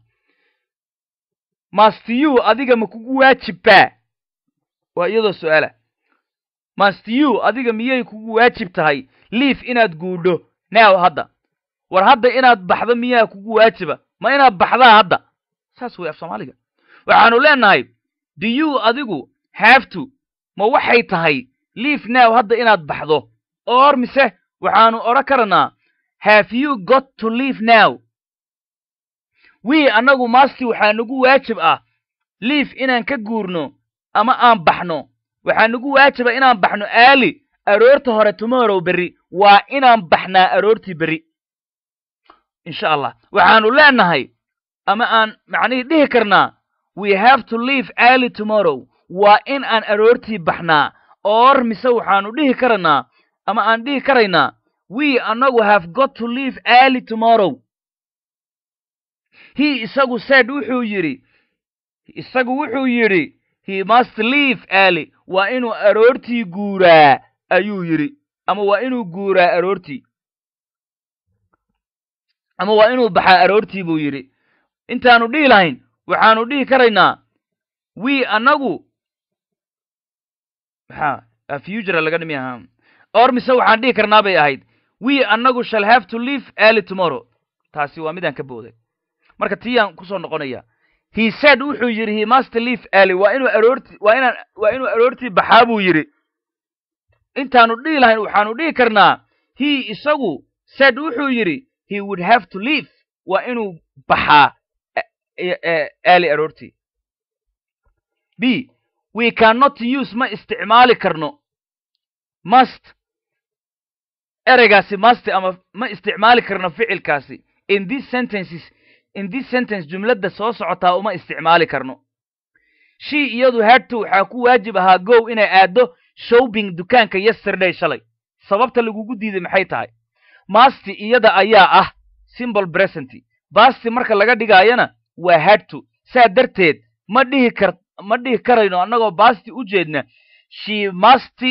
[SPEAKER 1] mastiyu adiga ma kugu waajibtaa waa iyadoo su-aala mastiyu adiga miyay kugu waajib tahay liif inaad guudho naaw hadda war hadda inaad baxdo miyaa kugu waajiba ma inaad baxdaa hadda saas way af soomaaliga waxaanu leenahay diyuu adigu haaftu ma waxay tahay liif naaw hadda inaad baxdo oor mise waxaanu odhan karanaa haf you got to liif now wii annagu maasti waxaa nagu waajib ah liif inaan ka guurno ama aan baxno waxaa nagu waajiba inaan baxno aali aroorta hore tumorow berri waa inaan baxnaa aroortii berri insha allah waxaanu leenahay ama aan macnihii dhihi karnaa we have to leave aali tomorrow waa in aan aroortii baxnaa oor mise waxaanu dhihi karanaa ama aan dhihi karaynaa we annagu have got to leave aali tomorrow hi isagu said wuxuu yidhi isagu wuxuu yidhi he must leave early waa inuu aroortii guuraa ayuu yidhi ama waa inuu guuraa aroortii ama waa inuu baxaa aroortii buu yidhi intaanu dhihi lahayn waxaanu dhihi karaynaa wii annagu maxaa afujra laga dhimi ahaa or mise waxaan dhihi karnaa bay ahayd wii annagu shall have to leave early tomorrow taasi waa midaan ka booday marka tiyaan ku soo noqonaya he said wuxuu yidhi he must leave early waa inuu aroorti waa inaan waa inuu aroortii baxaa buu yidhi intaanu dhihi lahayn waxaanu dhihi karnaa he isagu said wuxuu yidhi he would have to leave waa inuu baxaa e, e, e, early aroortii b we cannot use ma isticmaali karno must ereygaasi masti ama ma isticmaali karno ficilkaasi in these sentences in this sentence jumladda soo socotaa uma isticmaali karno shii iyadu hadto waxaa ku waajib ahaa gow inay aaddo showbing dukaanka yesterday shalay sababta lagugu diiday maxay tahay maasti iyada ayaa ah simbol bresenty baasti marka laga dhigaayana waa hadto saa darteed ma dhihi kar ma dhihi karayno annagoo baasti u jeedna shi masti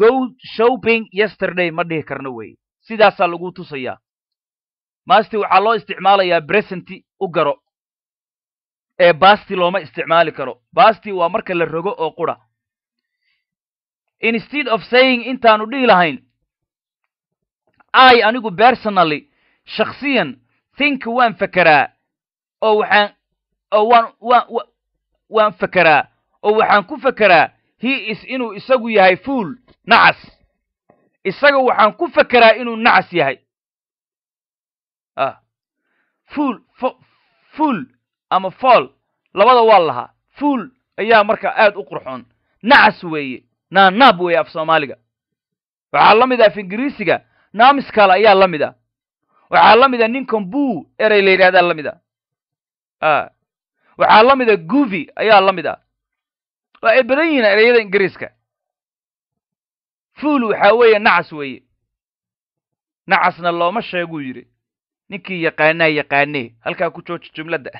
[SPEAKER 1] go showbing yesterday ma dhihi karno weeye sidaasaa lagu tusayaa maasti waxaa loo isticmaalayaa bresenti u garo ee baasti looma isticmaali karo baasti waa marka la rogo oo qura instead of saying intaanu dhihi lahayn i anigu bersonally shakhsiyan think waan fekeraa oo waxaan oo waan waan waan fekeraa oo waxaan ku fekeraa he is inuu isagu yahay fuol nacas isaga waxaan ku fekeraa inuu nacas yahay fuul fuul ama fool labada waa lahaa fuul ayaa markaa aad u qurxoon nacas weeye naanaab weeye af soomaaliga waxaa la mid ah af ingiriisiga naamiskale ayaa la mid ah waxaa la mid a ah ninkan buu erey la yidhahdaa la mid ah waxaa la mid a ah guvi ayaa la mid ah waa ay badan yihiin ereyada ingiriiska fuul waxaa weeye nacas weeye nacasna looma sheeguu yidhi ninkii yaqaanaa yaqaanee halkaa ku jooji jumladda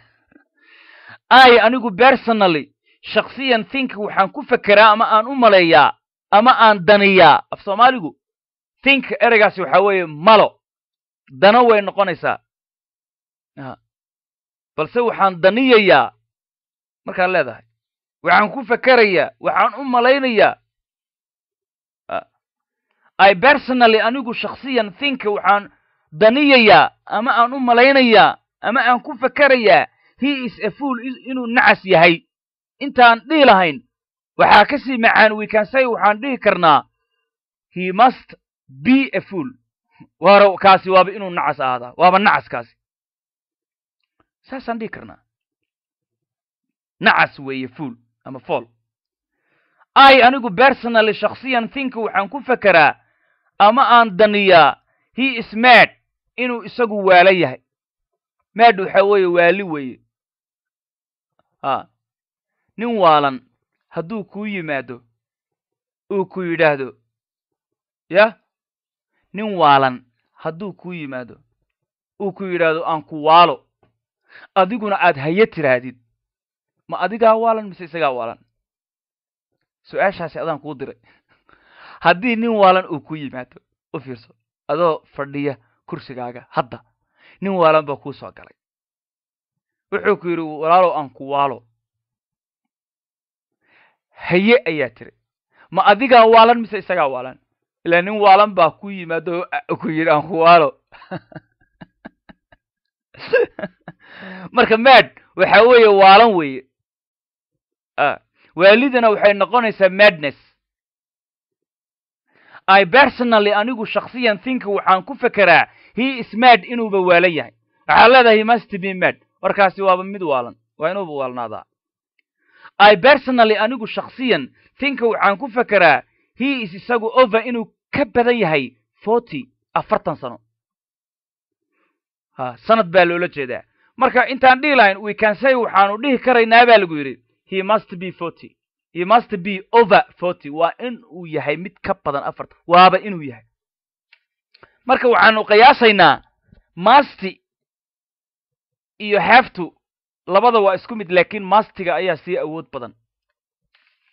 [SPEAKER 1] [LAUGHS] ay anigu bersonally shaksiyan think waxaan ku fekeraa ama aan u maleeyaa ama aan daniyaa af soomaaligu think ereygaasi waxaa weeye malo dano way noqonaysaa balse waxaan daniyayaa markaad leedahay waxaan ku fekerayaa waxaan u malaynayaa ay ah. bersonally anigu shaksiyan think waxaan daniyayaa ama aan u malaynayaa ama aan ku fakarayaa he is a inuu nacas yahay intaan dhihi lahayn waxaa ka sii macaan wiikansay waxaan dhihi karnaa he must be a fuol waara kaasi waaba inuu nacas ahaadaa waaba nacas kaasi saasaan dhihi karnaa nacas weeye fuol ama fool i anigu personally shakhsiyan think waxaan ku fakeraa ama aan daniyaa he is mad inuu isagu waalo yahay maadhu waxaa weeye waali weeye a nin waalan hadduu kuu yimaado uu ku yidhaahdo yah nin waalan hadduu kuu yimaado uu ku yidhaahdo aan ku waalo adiguna aad haya tiraahdid ma adigaa waalan mise isagaa waalan su-aashaasi adaan kuu diray [LAUGHS] haddii nin waalan uu ku yimaado u fiirso adoo fadhiya kursigaaga hadda nin waalan baa kuu soo galay wuxuu ku yidhi walaalow aan ku waalo haye ayaa tiri ma adigaa waalan mise isagaa waalan ilaa nin waalan baa ku yimaado ku yidhi aan ku waalo [LAUGHS] marka maad waxa weeye waalan weeye ah, waalidana waxay noqonaysaa madness i personally anigu shaksiyan thinka waxaan ku fekeraa he mad inuuba waalan yahay waxaa leedahay must be mad warkaasi waaba mid waalan waa inuuba waalnaadaa i personally anigu shaksiyan thinka waxaan ku fekeraa he is isagu over inuu ka badan yahay forty afartan sano ha sanad baa loola jeedaa marka intaan dhihi lahayn we can say waxaanu dhihi karaynaa baa lagu yidhi he must be forty you must be over forty waa inuu yahay mid ka badan afarta waaba inuu yahay marka waxaanu qiyaasaynaa masti iyo heftu labada waa isku mid laakiin mastiga ayaa sii awood badan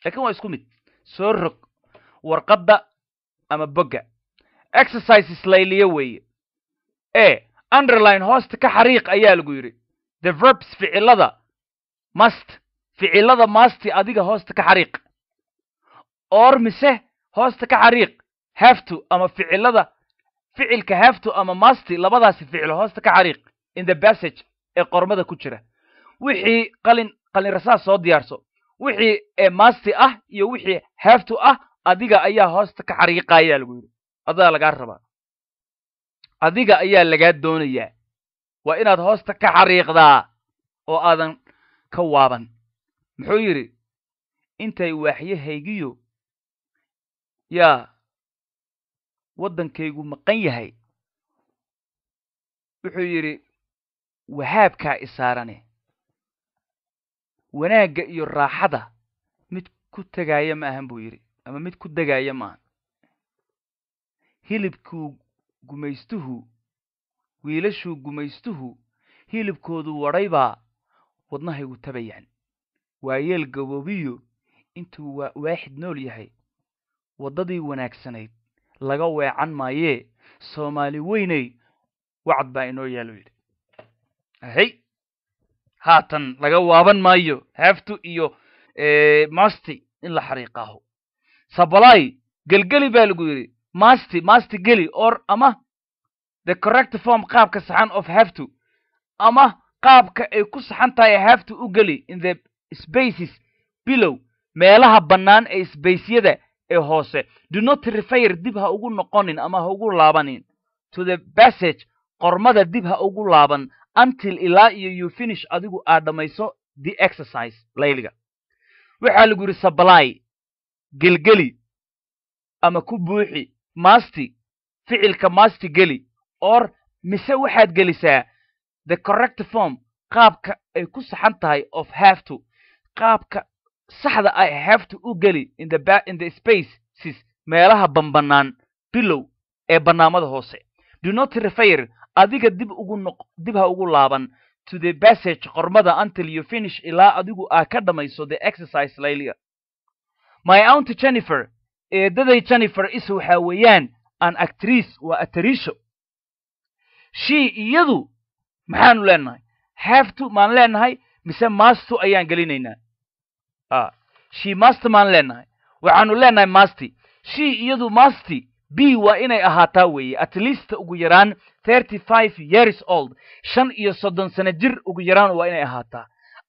[SPEAKER 1] laakiin waa isku mid soo rog warqadda ama bogga exercises layliyo weeye e underline hoosta ka xariiq ayaa lagu yidhi the verbs ficilada must ficilada maasti adiga hoosta ka xariiq oor mise hoosta ka xariiq haftu ama ficilada ficilka haftu ama maasti labadaasi ficilo hoosta ka xariiq in the bassage ee qormada ku jira wixii qalin qalin rasaas soo diyaarso wixii maasti ah iyo wixii haftu ah adiga ayaa hoosta ka xariiqayaa lagu yidhi adaa lagaa rabaa adiga ayaa lagaa doonayaa waa inaad hoosta ka xariiqdaa oo aadan ka waaban muxuu yidhi intay haygiyo yaa waddankaygu maqan yahay wuxuu yidhi wahaabkaa isaarane wanaagga iyo raaxada mid ku tegaaya ma ahan buu yidhi ama mid ku degaaya maahan hilibkuu gumaystuhu wiilashuu gumaystuhu hilibkoodu wadhay wadnahaygu tabayaan waayeel gaboobiyo intuu waaxid nool yahay waddadii wanaagsanayd laga weecan maayee soomaali weyney wacad baa inoo yaalo yidhi hay haatan laga waaban maayo haftu iyo masti in la xariiqaaho sabalai gelgeli baa lagu yidhi masti masti geli or ama the correct form qaabka saxan of heftu ama qaabka ay ku saxan tahay heftu u geli in the spaces bilow meelaha bannaan ee sbeysyada ee hoose do not refire dib ha ugu noqonin ama ha ugu laabanin to the bassage qormada dib ha ugu laaban until ilaa iyo you finish adigu aad dhammayso the exercise layliga waxaa lagu yidhi sabalay gelgeli ama ku buuxi masti ficilka maasti geli or mise waxaad gelisaa the correct form qaabka ay ku saxan tahay of have to qaabka saxda ah xeefta u geli inthe spaces meelaha banbanaan bilow ee bannaamada hoose not refeyr adiga dib ugu noq dib ugu laaban to the bassage qormada until you finish ilaa adigu aa ka dhammayso the exercise laylia my aunt jennifer eedaday jennifer is waxaa weeyaan an actrice waa atariisho shii iyadu maxaanu leenahay xeeftu maan leenahay mise maastu ayaan gelinaynaa ha ah, she must maan leenahay waxaanu leenahay masti she iyadu masti b waa inay ahaataa weeye at least ugu yaraan thirty five years old shan iyo soddon sano jir ugu yaraan waa inay ahaataa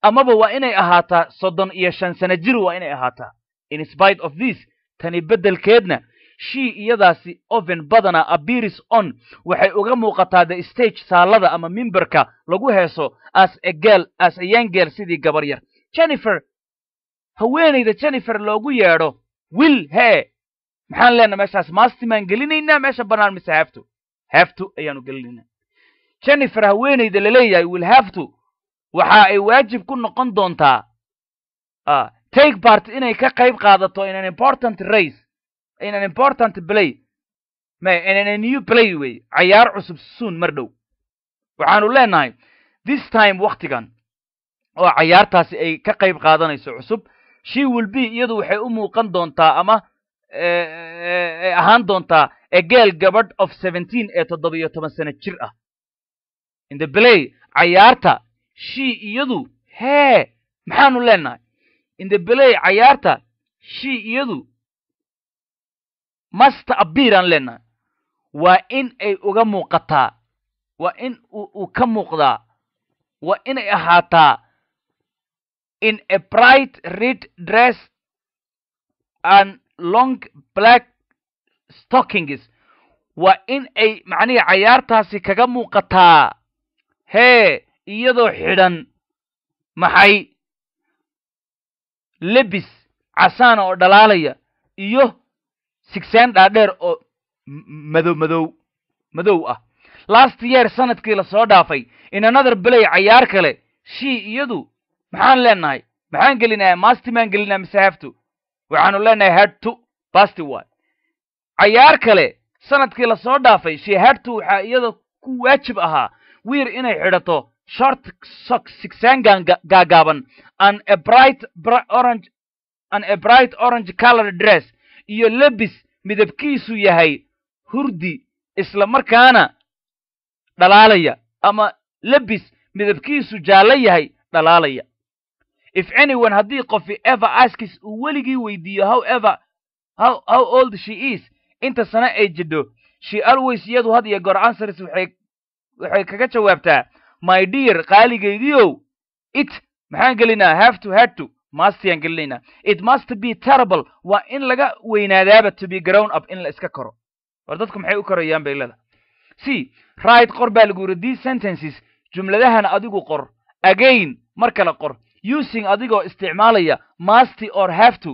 [SPEAKER 1] amaba waa inay ahaataa soddon iyo shan sano jir waa inay ahaataa in spite of this tani beddelkeedna she iyadaasi oven badana abiris on waxay uga muuqataa the stage saallada ama mimberka lagu heeso as a gel as a young sidii gabar yar jennifer haweenayda jennifer loogu yeedho will hee maxaan leenaha meeshaas maasti maan gelinaynaa meesha banaan mise haaftu haaftu ayaanu gelinaynaa jennifer haweenayda laleeyahay wil haaftu waxa ay waajib ku noqon doontaa ah, take part inay ka qayb qaadato in an important race in an important play in an new play wey cayaar cusub suun mar dhow waxaanu leenahay this time waktigan oo cayaartaasi ay ka qayb qaadanayso cusub she will be iyadu waxay u muuqan doontaa ama eh, eh, eh, ahaan doontaa egeel gabadh of seventeen ee toddobiyo toban sane jir ah in the blay cayaarta she iyadu hee maxaanu leenahay in the blay cayaarta she iyadu masta abiraan leenahay waa in ay uga muuqataa waa in uu ka muuqdaa waa inay ahaataa in a bright red dress and long black stockings waa in ay macnihii cayaartaasi kaga muuqataa hee iyadoo xidhan maxay lebis casaana oo dhalaalaya iyo sigsaan dhaadheer oo madow madow madow ah last year sanadkii lasoo dhaafay in another belay cayaar kale shii iyadu maxaan leenahay maxaan gelinayaa masti maan gelinaa mise haftu waxaanu leenahay hadtu basti waay cayaar kale sanadkii la soo dhaafay shee hadtu waxaa iyada ku waajib ahaa wiir inay xidhato short sock sigsaan gaagaaban an a orange an a orange colored dress iyo lebis midabkiisu yahay hurdi isla markaana dhalaalaya ama lebis midabkiisu jaallo yahay dhalaalaya if anyone haddii qofi ever askis uu weligii weydiiyo how ever how, how old she is inta sana ay jidho she always iyadu had iyo gor answers waxay kaga jawaabtaa my dear qaaligaygiiow it maxaan gelinaa have to had to mastiyaan gelinaynaa it must be terrible waa in laga weynaadaaba to be grown up in la iska karo war dadku maxay u korayaan bay c right qor baa lagu yidhi these sentences jumladahana adigu qor again mar kale qor using adigoo isticmaalaya masty or haftu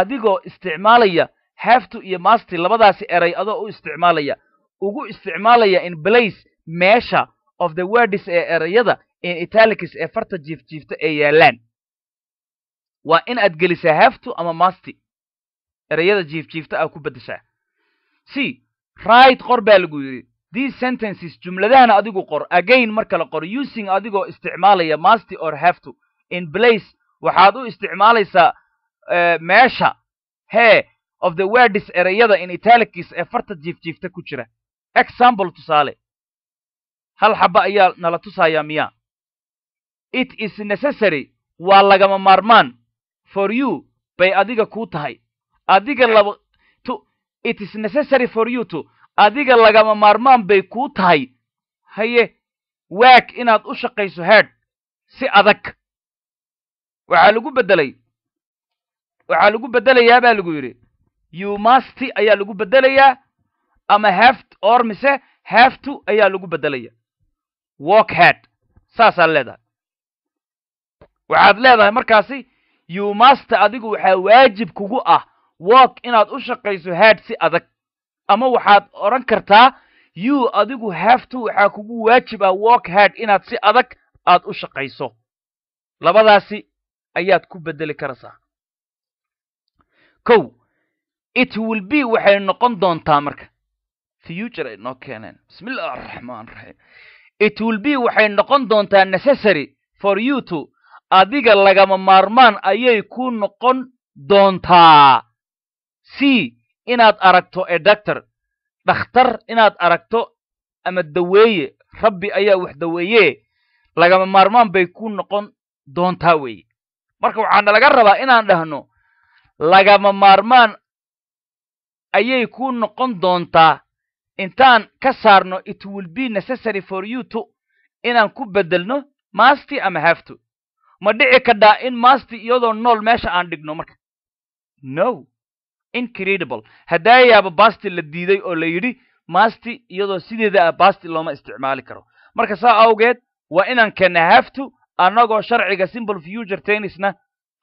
[SPEAKER 1] adigoo isticmaalaya haftu iyo masty labadaasi eray adoo u isticmaalaya ugu isticmaalaya in blace meesha of the wordis ee erayada in italicis ee farta jiifjiifta ee yaalaan waa in aad gelisaa haftu ama masty erayada jiifjiifta a ku beddeshaa c right qor baa lagu yidhi these sentences jumladahana adigu qor again mar kale qor using adigoo isticmaalaya masty or haftu in place waxaad u isticmaalaysaa eh, meesha he of the wordis ereyada in italicis ee farta jiifjiifta ku jira example tusaale hal xaba ayaa nala tusayaa miya it is necessary waa lagama maarmaan for you bay adiga kuu tahay adiga laba it is necessary for you to adiga lagama maarmaan bay kuu tahay haye waag inaad u shaqayso headh si adag waxaa lagu bedelay waxaa lagu bedelayaa baa lagu yidhi umasty ayaa lagu bedelayaa ama heft or mise heftu ayaa lagu bedelaya walk head saasaad leedahay waxaad leedahay markaasi umaste adigu waxaa waajib kugu ah walk inaad u shaqayso head si adag ama waxaad odhan kartaa you adigu heftu waxaa kugu waajib ah walk head inaad si adag aad u shaqayso labadaasi ayaad ku bedeli karaysaa kow it will be waxay noqon doontaa marka future ay noo keeneen bismi araxmaan raxiim it will be waxay noqon doontaa necessary for you to adiga lagama maarmaan ayay ku noqon doontaa c inaad aragto e doctor dhakhtar inaad aragto ama daweeye rabbi ayaa wax daweeye lagama maarmaan bay ku noqon doontaa weeye marka waxaana laga rabaa inaan dhahno lagama maarmaan ayay ku noqon doontaa intaan ka saarno it will be necessary for you to inaan ku bedelno maasti ama hafto ma dhici kadhaa in masti iyadoo nool meesha aan dhigno marka no incredible haddaa yaaba basti la diiday oo la yidhi masti iyadoo sideeda ah basti looma isticmaali karo marka saa awgeed waa inaan keenna hafto annagoo sharciga simple future tennisna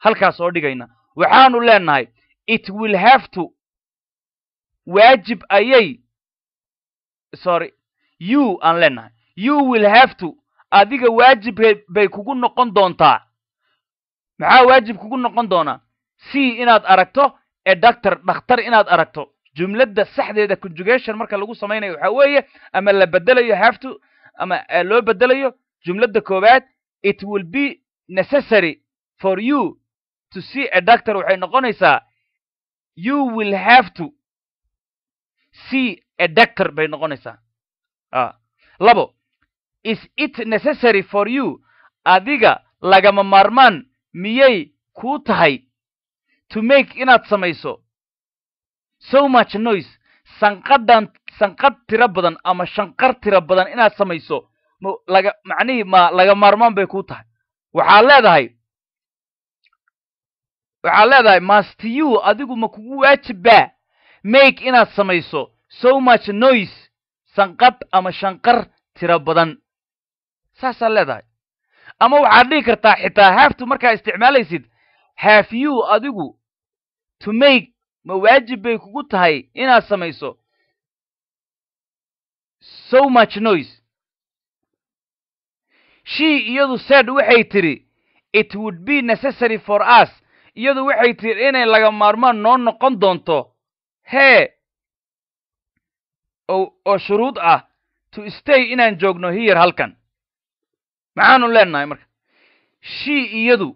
[SPEAKER 1] halkaas soo dhigayna waxaanu leenahay it will have to waajib ayay sorry you aan leenahay you will have to adiga waajib bay kugu noqon doontaa maxaa waajib kugu noqon doonaa c inaad aragto ee doctor dhakhtar inaad aragto jumladda saxdeeda conjugation marka lagu samaynayo waxaa weeye ama la bedelayo hafto ama loo bedelayo jumladda koowaad it will be necessary for you to see a doctor waxay noqonaysaa you will have to see a doctor bay noqonaysaa ah, labo is it necessary for you adiga lagama maarmaan miyay kuu tahay to make inaad samayso so much noise sanqadhan sanqad tiro badan ama shanqar tiro badan inaad samayso laga macnihii ma laga maarmaan bay kuu tahay waxaa leedahay waxaa leedahay mastiyu adigu ma kugu waajibbaa make inaad samayso so much noise sanqadh ama shanqar tiro badan saasaad leedahay ama waxaad dhihi kartaa xitaa haaftu markaa isticmaalaysid haafyu adigu to make ma waajib bay kugu tahay inaad samayso so much noise she iyadu said waxay tidhi it would be necessary for us iyadu waxay tidhi inay laga maarmaan noo noqon doonto hee oo shuruud ah to stay inaan joogno hiyar halkan maxaanu leenahay marka she iyadu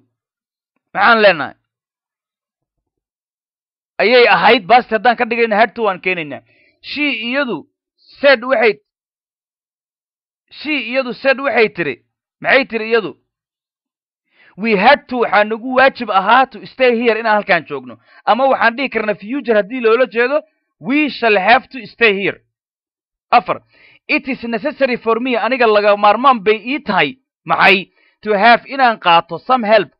[SPEAKER 1] maxaan leenahay ayay ahayd baasti haddaan ka dhigayna hertu waan keenaynaa she iyadu said waxay she iyadu said waxay tidhi maxay tiri iyadu we had to waxaa nagu waajib ahaa to stay here inaan halkan joogno ama waxaan dhihi karnaa future haddii loola jeedo we shall have to stay here afar it is necessary for me aniga laga maarmaan bay ii tahay maxay to have inaan qaato some help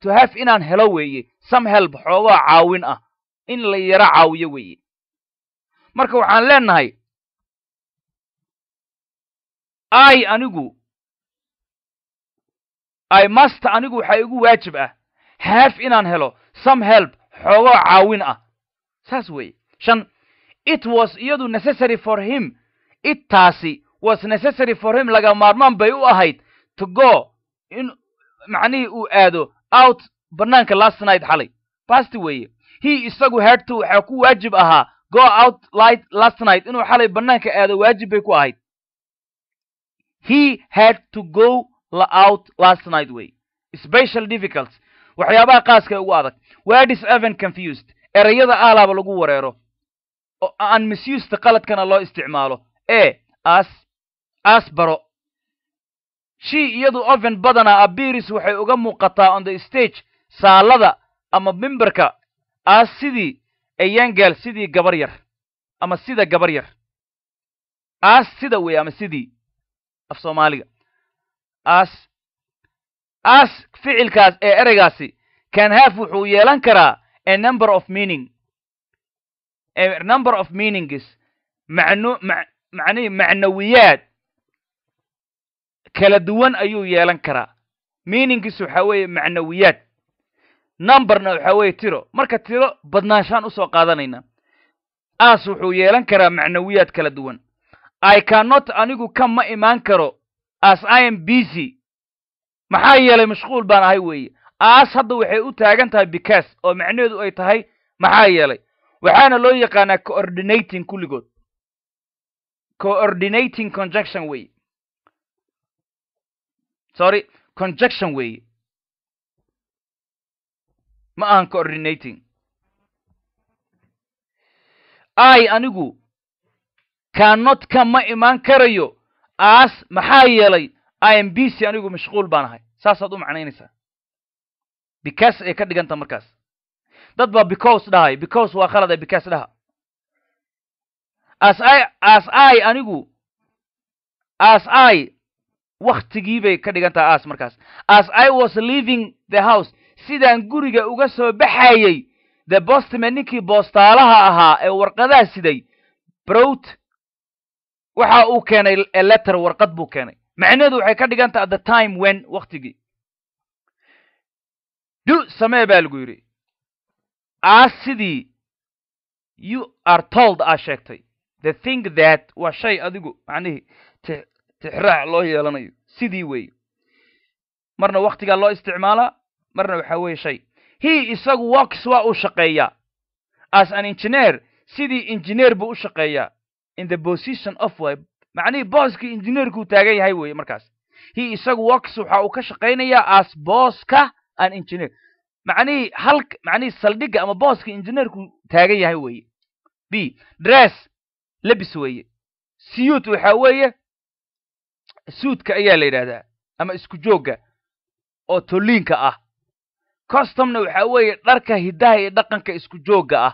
[SPEAKER 1] to have inaan helo weeye some help xoogaa caawin ah in la yaro caawiyo weeye marka waxaan leenahay i anigu i must anigu waxaa igu waajib ah haaf inaan helo some help xoogoo caawin ah saas weeye shan it was iyadu necessary for him taasi was necessary for him laga maarmaan bay u ahayd to go in macnihii uu aado out bannaanka last night xalay basti weeye he isagu heertu waxaa ku waajib ahaa go out light last night inuu xalay bannaanka aado waajib bay ku ahayd he had to go out last night way special difficult waxyaabaha qaaska ugu adag word is even confused ereyada aalaaba lagu wareero oo aan misused qaladkana loo isticmaalo e as as baro shii iyadu oven badanaa abiris waxay uga muuqataa on the stage saalada ama mimberka as sidii ayangel sidii gabar yar ama sida gabar yar as sida wey ama sidii af soomaaliga as as ficilkaas ee ereygaasi can have wuxuu yeelan karaa a number of meaning a number of meanings macnu macnihi macnawiyaad kala duwan ayuu yeelan karaa meaningis waxa weeye macnawiyaad numberna waxa weeye tiro marka tiro badnaanshaan usoo qaadanayna as wuxuu yeelan karaa macnawiyaad kala duwan i cannot anigu ka ma imaan karo as i m b c maxaa yeelay mashquul baan ahay weeye aas hadda waxay u taagan tahay bicas oo macnaheedu ay tahay maxaa yeelay waxaana loo yaqaanaa coordinating kulligood coordinating conjunction weeye sorry conjunction weeye ma ahan coordinating i anigu kaanodka ma imaan karayo as maxaa yeelay im b c anigu mashquul baan ahay saasaad u macnaynaysaa bicase ay ka dhiganta markaas dad baa bicause dhahay bicause waa khalada bicase dhaha as i as i anigu as i waktigii bay ka dhigan taha as markaas as i was leaving the house sidaan guriga uga soo baxayay the bostman ninkii boostaalaha ahaa ee warqadaha siday browt waxa uu keenay letter warqad buu keenay macnaheedu waxay ka dhigan taha the time wen waktigii du samee baa lagu yidhi as sidii you are told aa sheegtay the thing that waa shay adigu macnihii tixraax loo yeelanayo sidii weeye marna waktigaa loo isticmaalaa marna waxa weeye shay he isagu works waa uu shaqeeyaa as an engineer sidii engineer buu u shaqeeyaa in the position of macnihii booskii injineerkuu taagan yahay weeye markaas hi isagu works waxa uu ka shaqaynayaa as booska an engineer macnihii hal macnihii saldhigga ama booska injineerku taagan yahay weye b dress lebis weeye suit waxa weeye suudka ayaa la yidhaahdaa ama isku joogga oo tolliinka ah customna waxa weeye dharka hidaha iyo dhaqanka isku joogga ah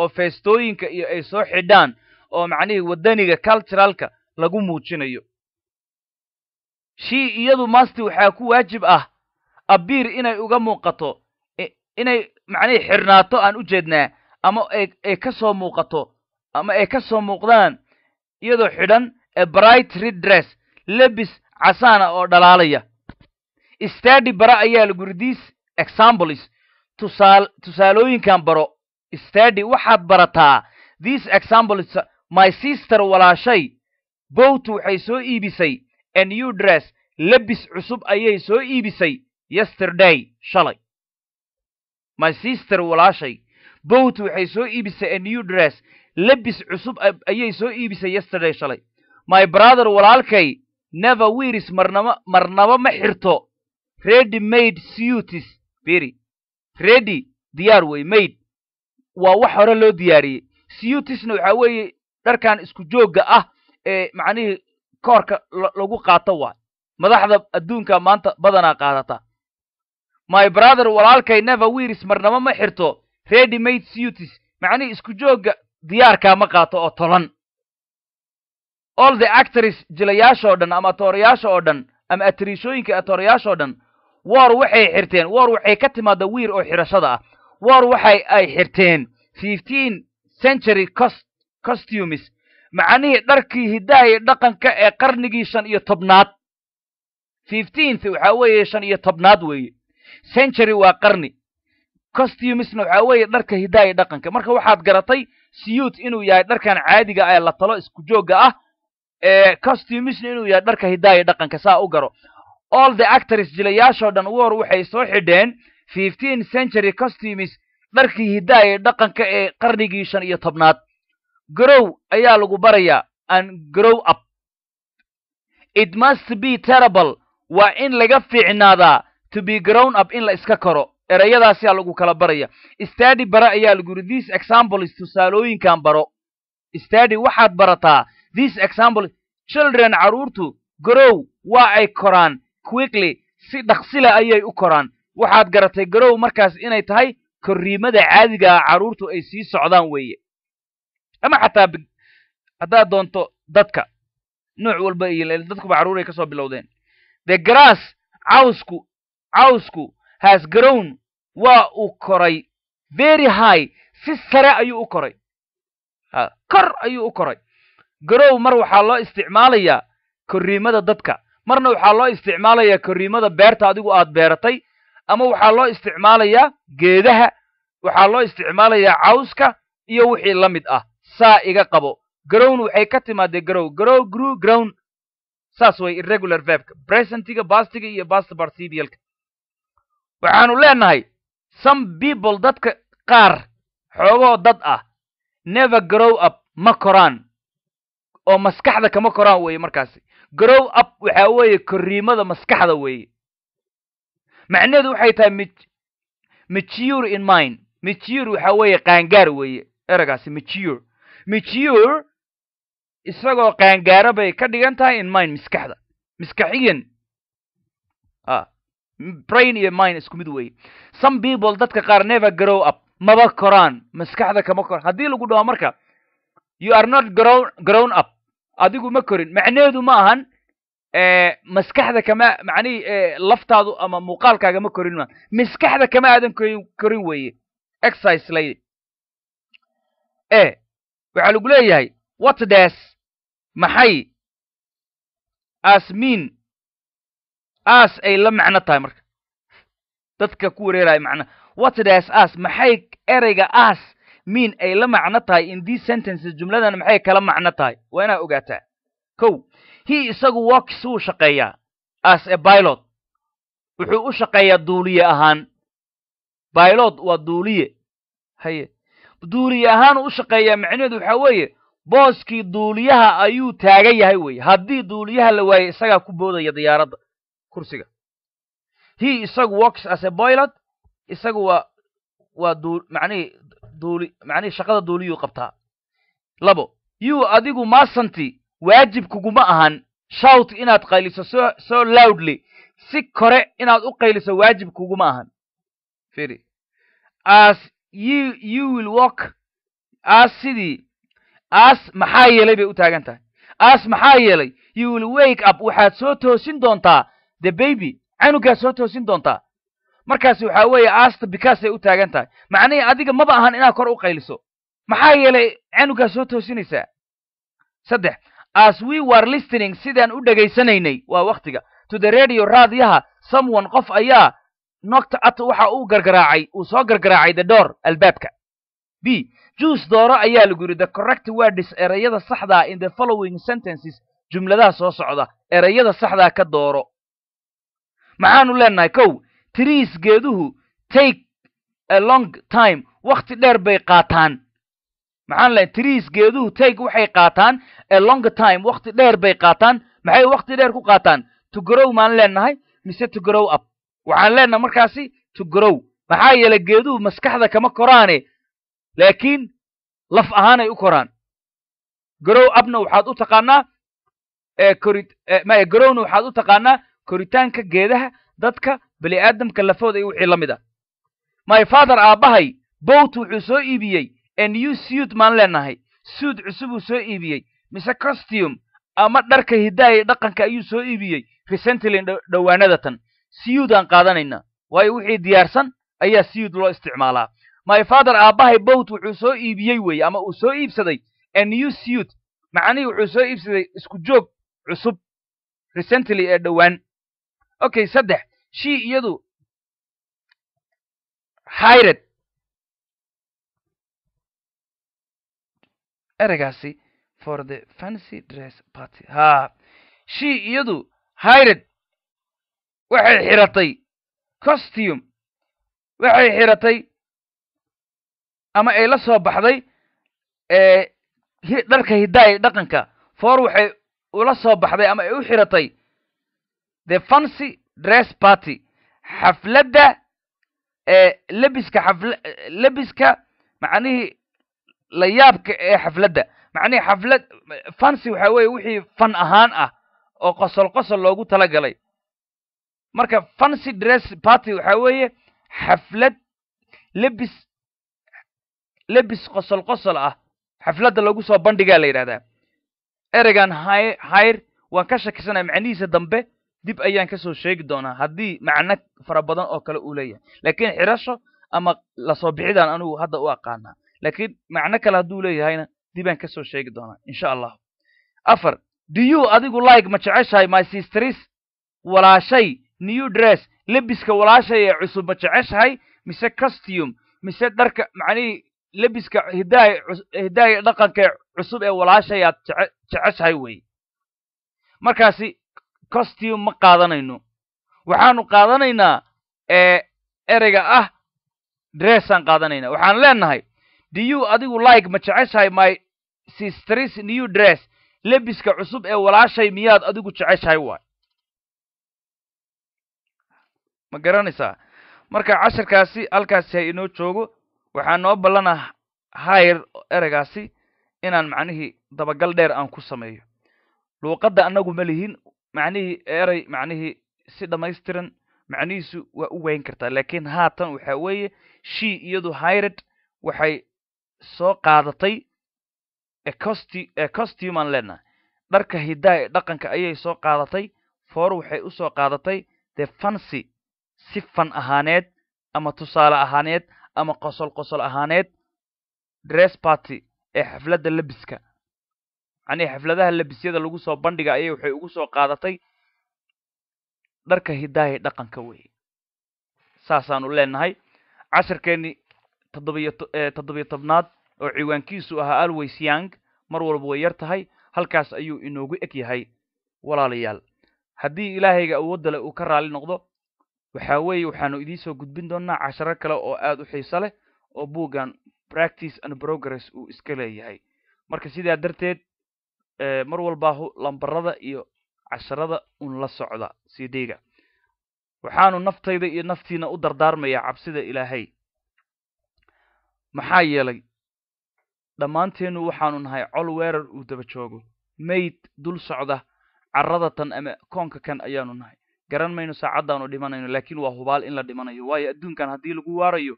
[SPEAKER 1] oo feestooyinka iyo ay soo xidhaan oo macnihii waddaniga culturalka lagu muujinayo shii iyadu maasti waxaa ku waajib ah abiir inay uga muuqato inay macnihii xidhnaato aan u jeednaa ama ay ka soo muuqato ama ay ka soo muuqdaan iyadoo xidhan ee bright redress lebis casaana ah oo dhalaalaya stadi bara ayaa la guri dis examples tusaa tusaalooyinkan baro stadi waxaad barataa these examples my sister walaashay bowtu waxay soo iibisay a new dress lebis cusub ayay soo iibisay yesterday shalay my sister walaashay bowtu waxay soo iibisay a new dress lebis cusub ayay soo iibisay yesterday shalay my brother walaalkay neva wiris marnaba marnaba ma xirto redi made suutis beri redi diyaar wey maid waa wax hore loo diyaariyey suutisna waxaa weeye dharkan isku joogga ah ee macnihii koorka lagu qaato waay madaxda adduunka maanta badanaa qaadata my brother walaalkay neva wiris marnama ma xirto ready made sutis macnihii isku joogga diyaarkaa ma qaato oo tolan all the actors jilayaashoo dhan ama atoorayaasha oo dhan ama atiriishooyinka atoorayaashoo dhan woor waxay xirteen woor waxay ka timaada wiir oo xirashada ah woor waxay ay xirteen fifteen century cost costumes macnihii dharkii hiddaha iyo dhaqanka ee qarnigii shan iyo tobnaad fifteenth waxaa weeye shan iyo tobnaad weeye century waa qarni costumesna waxaa weeye dharka hiddaha iyo dhaqanka marka waxaad garatay siyuut inuu yahay dharkan caadiga ah ee la talo isku jooga ah ee costumesna inuu yahay dharka hiddaha iyo dhaqanka saa u garo all the actors jilayaashoo dhan war waxay soo xidheen fifteenth century costumes dharkii hiddaha iyo dhaqanka ee qarnigii shan iyo tobnaad grow ayaa lagu barayaa an grow up it must be terrible waa in laga fiicnaadaa to be grown up in la iska karo erayadaasiyaa lagu kala baraya stadi bara ayaa lagu this these examples tusaalooyinkan baro stadi waxaad barataa this examples children carruurtu grow waa ay koraan quickly si dhaksila ayay u koraan waxaad garatay grow markaas inay tahay korriimada caadiga ah carruurtu ay sii socdaan weeye ama xataa haddaad doonto dadka nooc walba iyo dadkuba carruuray ka bilowdeen the grass cawsku cawsku has grown waa u koray very high si sare ayuu u koray kor ayuu u koray grow mar waxaa loo isticmaalayaa korriimada dadka marna waxaa loo isticmaalayaa korriimada beerta adigu aad beeratay ama waxaa loo isticmaalayaa geedaha waxaa loo isticmaalayaa cawska iyo wixii la mid ah saa iga qabo grown waxay ka timaadee grow grow gru grown saas way irregular verbka presentiga bastiga iyo bast barcibialka waxaanu leenahay some people dadka qaar xoogoo dad ah never grow up ma koraan oo maskaxda kama koraan weeye markaasi grow up waxaa weeye korriimada maskaxda weeye macnaheedu waxay tahay m mature in mind mature waxaa weeye qaangaar weeye eragaasi mature mature isagoo qaangaaro bay ka dhigan tahay in mind miskaxda miskaxiyan ah, brain iyo mind isku mid weeye some people dadka qaar never grow up maba koraan maskaxda kama koran haddii lagu dhaho marka you are not grown up adigu ma korin macneedu ma ahan eh, maskaxda kama macnihii eh, laftaadu ama muuqaalkaaga ma korin ma maskaxda kama aadan korin weeye exercise lady e waxaa lagu leeyahay watdaas maxay aas miin aas ay la macno tahay marka dadka ku wareeraya macna watdaas aas maxay ereyga aas miin ay la macno tahay in these sentences jumladan maxay kala macno tahay waa inaa ogaataa kow hi isagu works wuu shaqeeyaa as a bilot wuxuu u shaqeeyaa duuliye ahaan bilot waa duuliye haye duuliy ahaan u shaqeeyaa macnaheedu waxaa weeye booskii duuliyaha ayuu taagan yahay weeye haddii duuliyaha la waaye isagaa ku boodaya diyaaradda kursiga hi isagu works ase boylad isagu waa waa duu duuli macnihii shaqada duuliyuu qabtaa labo yuu adigu maasanti waajib kuguma ahan shout inaad qayliso so so loudly si kore inaad u qayliso waajib kuguma ahan firi as you you will walk as sidii as maxaa yeelay bay u taagan tahay as maxaa yeelay you will wake up waxaad soo toosin doontaa the baby canugaad soo toosin doontaa markaas waxaa weeye asta bikaasay u taagan tahay macnihii adiga maba ahan inaad kor u qayliso maxaa yeelay canugaad soo toosinaysaa saddex as we were listening sidaan u dhegaysanaynay waa waktiga to the radio raadiyaha someone qof ayaa nocta at waxa uu gargaraacay uu soo gargaraacay the door albaabka b juus dooro ayaa lagu yidhi the correct words erayada saxdaa in the following sentences jumladaha soo socda erayada saxdaa ka dooro maxaanu leenahay kow triis geeduhu take a long time wakhti dheer bay qaataan maxaan leenahay triis geeduhu take waxay qaataan a long time wakhti dheer bay qaataan maxay wakhti dheer ku qaataan to grow maan leenahay mise to grow up waxaan leenaha markaasi to grow maxaa yeele geeduhu maskaxda kama koraane laakiin laf ahaanay u koraan grow abna waxaad u taqaanaa korgarowna waxaad u taqaanaa koritaanka geedaha dadka bani aadamka lafooda iyo wixii la mid ah my father aabbahay bowt wuxuu soo iibiyey new suud maan leenahay suud cusubuu soo iibiyey mise costium ama dharka hidaaya dhaqanka ayuu soo iibiyey resentlin dhowaanadatan siyuud aan qaadanayna waayo wixii diyaarsan ayaa siyuud loo isticmaalaa my father aabbahay bowt wuxuu soo iibiyey weeye ama uu soo iibsaday new siyuud macnihii wuxuu soo iibsaday isku joog cusub recently ee dhowaan okay saddex shii iyadu hired ereygaasi for the fancy dress party ha shii iyadu hired وحي حيرتي كوستيوم وحي حيرتي اما اي لسو بحضي اي إيه، دركة هداي دقنكا فور وحي ولسو بحضي اما اي وحيرتي The Fancy Dress Party حفلة دا اي لبسك حفلة لبسك معانيه ليابك اي حفلة دا معانيه حفلة فانسي وحي وحي فن اهان اه او قصل قصل لوغو تلقلي marka fancy dress party waxaa weeye xaflad lebis lebis qosol qosol ah xafladda lagu soo bandhigaa la yidhahdaa eregan hayr waan ka shakisanaya macnihiisa dambe dib ayaan ka soo sheegi doonaa haddii macno fara badan oo kale uu leeyahay laakiin xirasho ama lasoo bixidaan anugu hadda u aqaanaa laakiin macno kale hadduu leeyahayna dibaan ka soo sheegi doonaa insha allahu afar diyuu adigu like ma jeceshahay my sistris walaashay new dress lebiska walaashay walaashaya cusubba jeceshahay mise costume mise dharka macnihii lebiska hidahay hidahay dhaqanka cusub ee walaashayaad jeceshahay wey markaasi costume ma qaadanayno waxaanu qaadanaynaa ee ereyga ah dressaan qaadanayna waxaan leenahay diyuu adigu like ma jeceshahay my sistris new dress lebiska cusub ee walaashay miyaad adigu jeceshahay waay ma garanaysaa marka casharkaasi halkaasi ha inoo joogo waxaa noo ballanah hayr ereygaasi inaan macnihii dabagal dheer aan ku sameeyo luuqadda annagu ma lihin macnihii erey macnihii si dhammaystiran macnihiisu waa u weyn kartaa laakiin haatan waxaa weeye shii iyadu hayred waxay soo qaadatay ecosti ecostuman lena dharka hidaa ee dhaqanka ayay soo qaadatay foor waxay usoo qaadatay the fancy si fan ahaaneed ama tusaale ahaaneed ama qosol qosol ahaaneed dress party ee xafladda lebiska yacnii xafladaha lebisyada lagu soo bandhiga ayay waxay ugu soo qaadatay dharka hiddahay dhaqanka weeye saasaanu leenahay cashirkeennii toddobiyo tobnaad oo ciwaankiisu ahaa always young mar walba way yar tahay halkaas ayuu inoogu eg yahay walaalayaal haddii ilaahayga awoodda leh uu ka raalli noqdo waxaa weeye waxaanu idiinsoo gudbin doonnaa casharo kale oo aad u xiiso leh oo buuggan practice and progress uu iska leeyahay marka sidaa darteed eh, mar walbaahu lambarada iyo casharada un la socda sii waxaanu naftayda iyo naftiina u dardaarmayaa cabsida ilaahay maxaa yeelay dhammaanteennu waxaanu nahay col weerar uu daba joogo mayd dul socda carrada tan ama koonka kan ayaanu nahay garan mayno saacaddaanu dhimanayno laakiin waa hubaal in la dhimanayo waayo adduunkan haddii lagu waarayo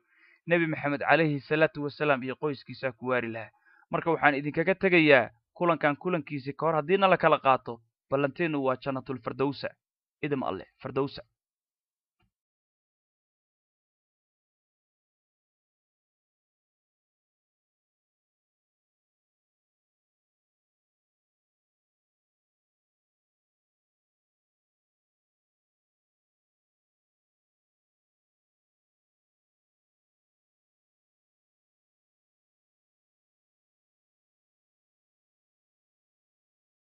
[SPEAKER 1] nebi maxamed calayhi salaatu wasalaam iyo qoyskiisaa ku waari lahaa marka waxaan idinkaga tegayaa kulankan kulankiisii ka hor haddiina la kala qaato ballanteennu waa jannatulfardowsa idm alleh fardowsa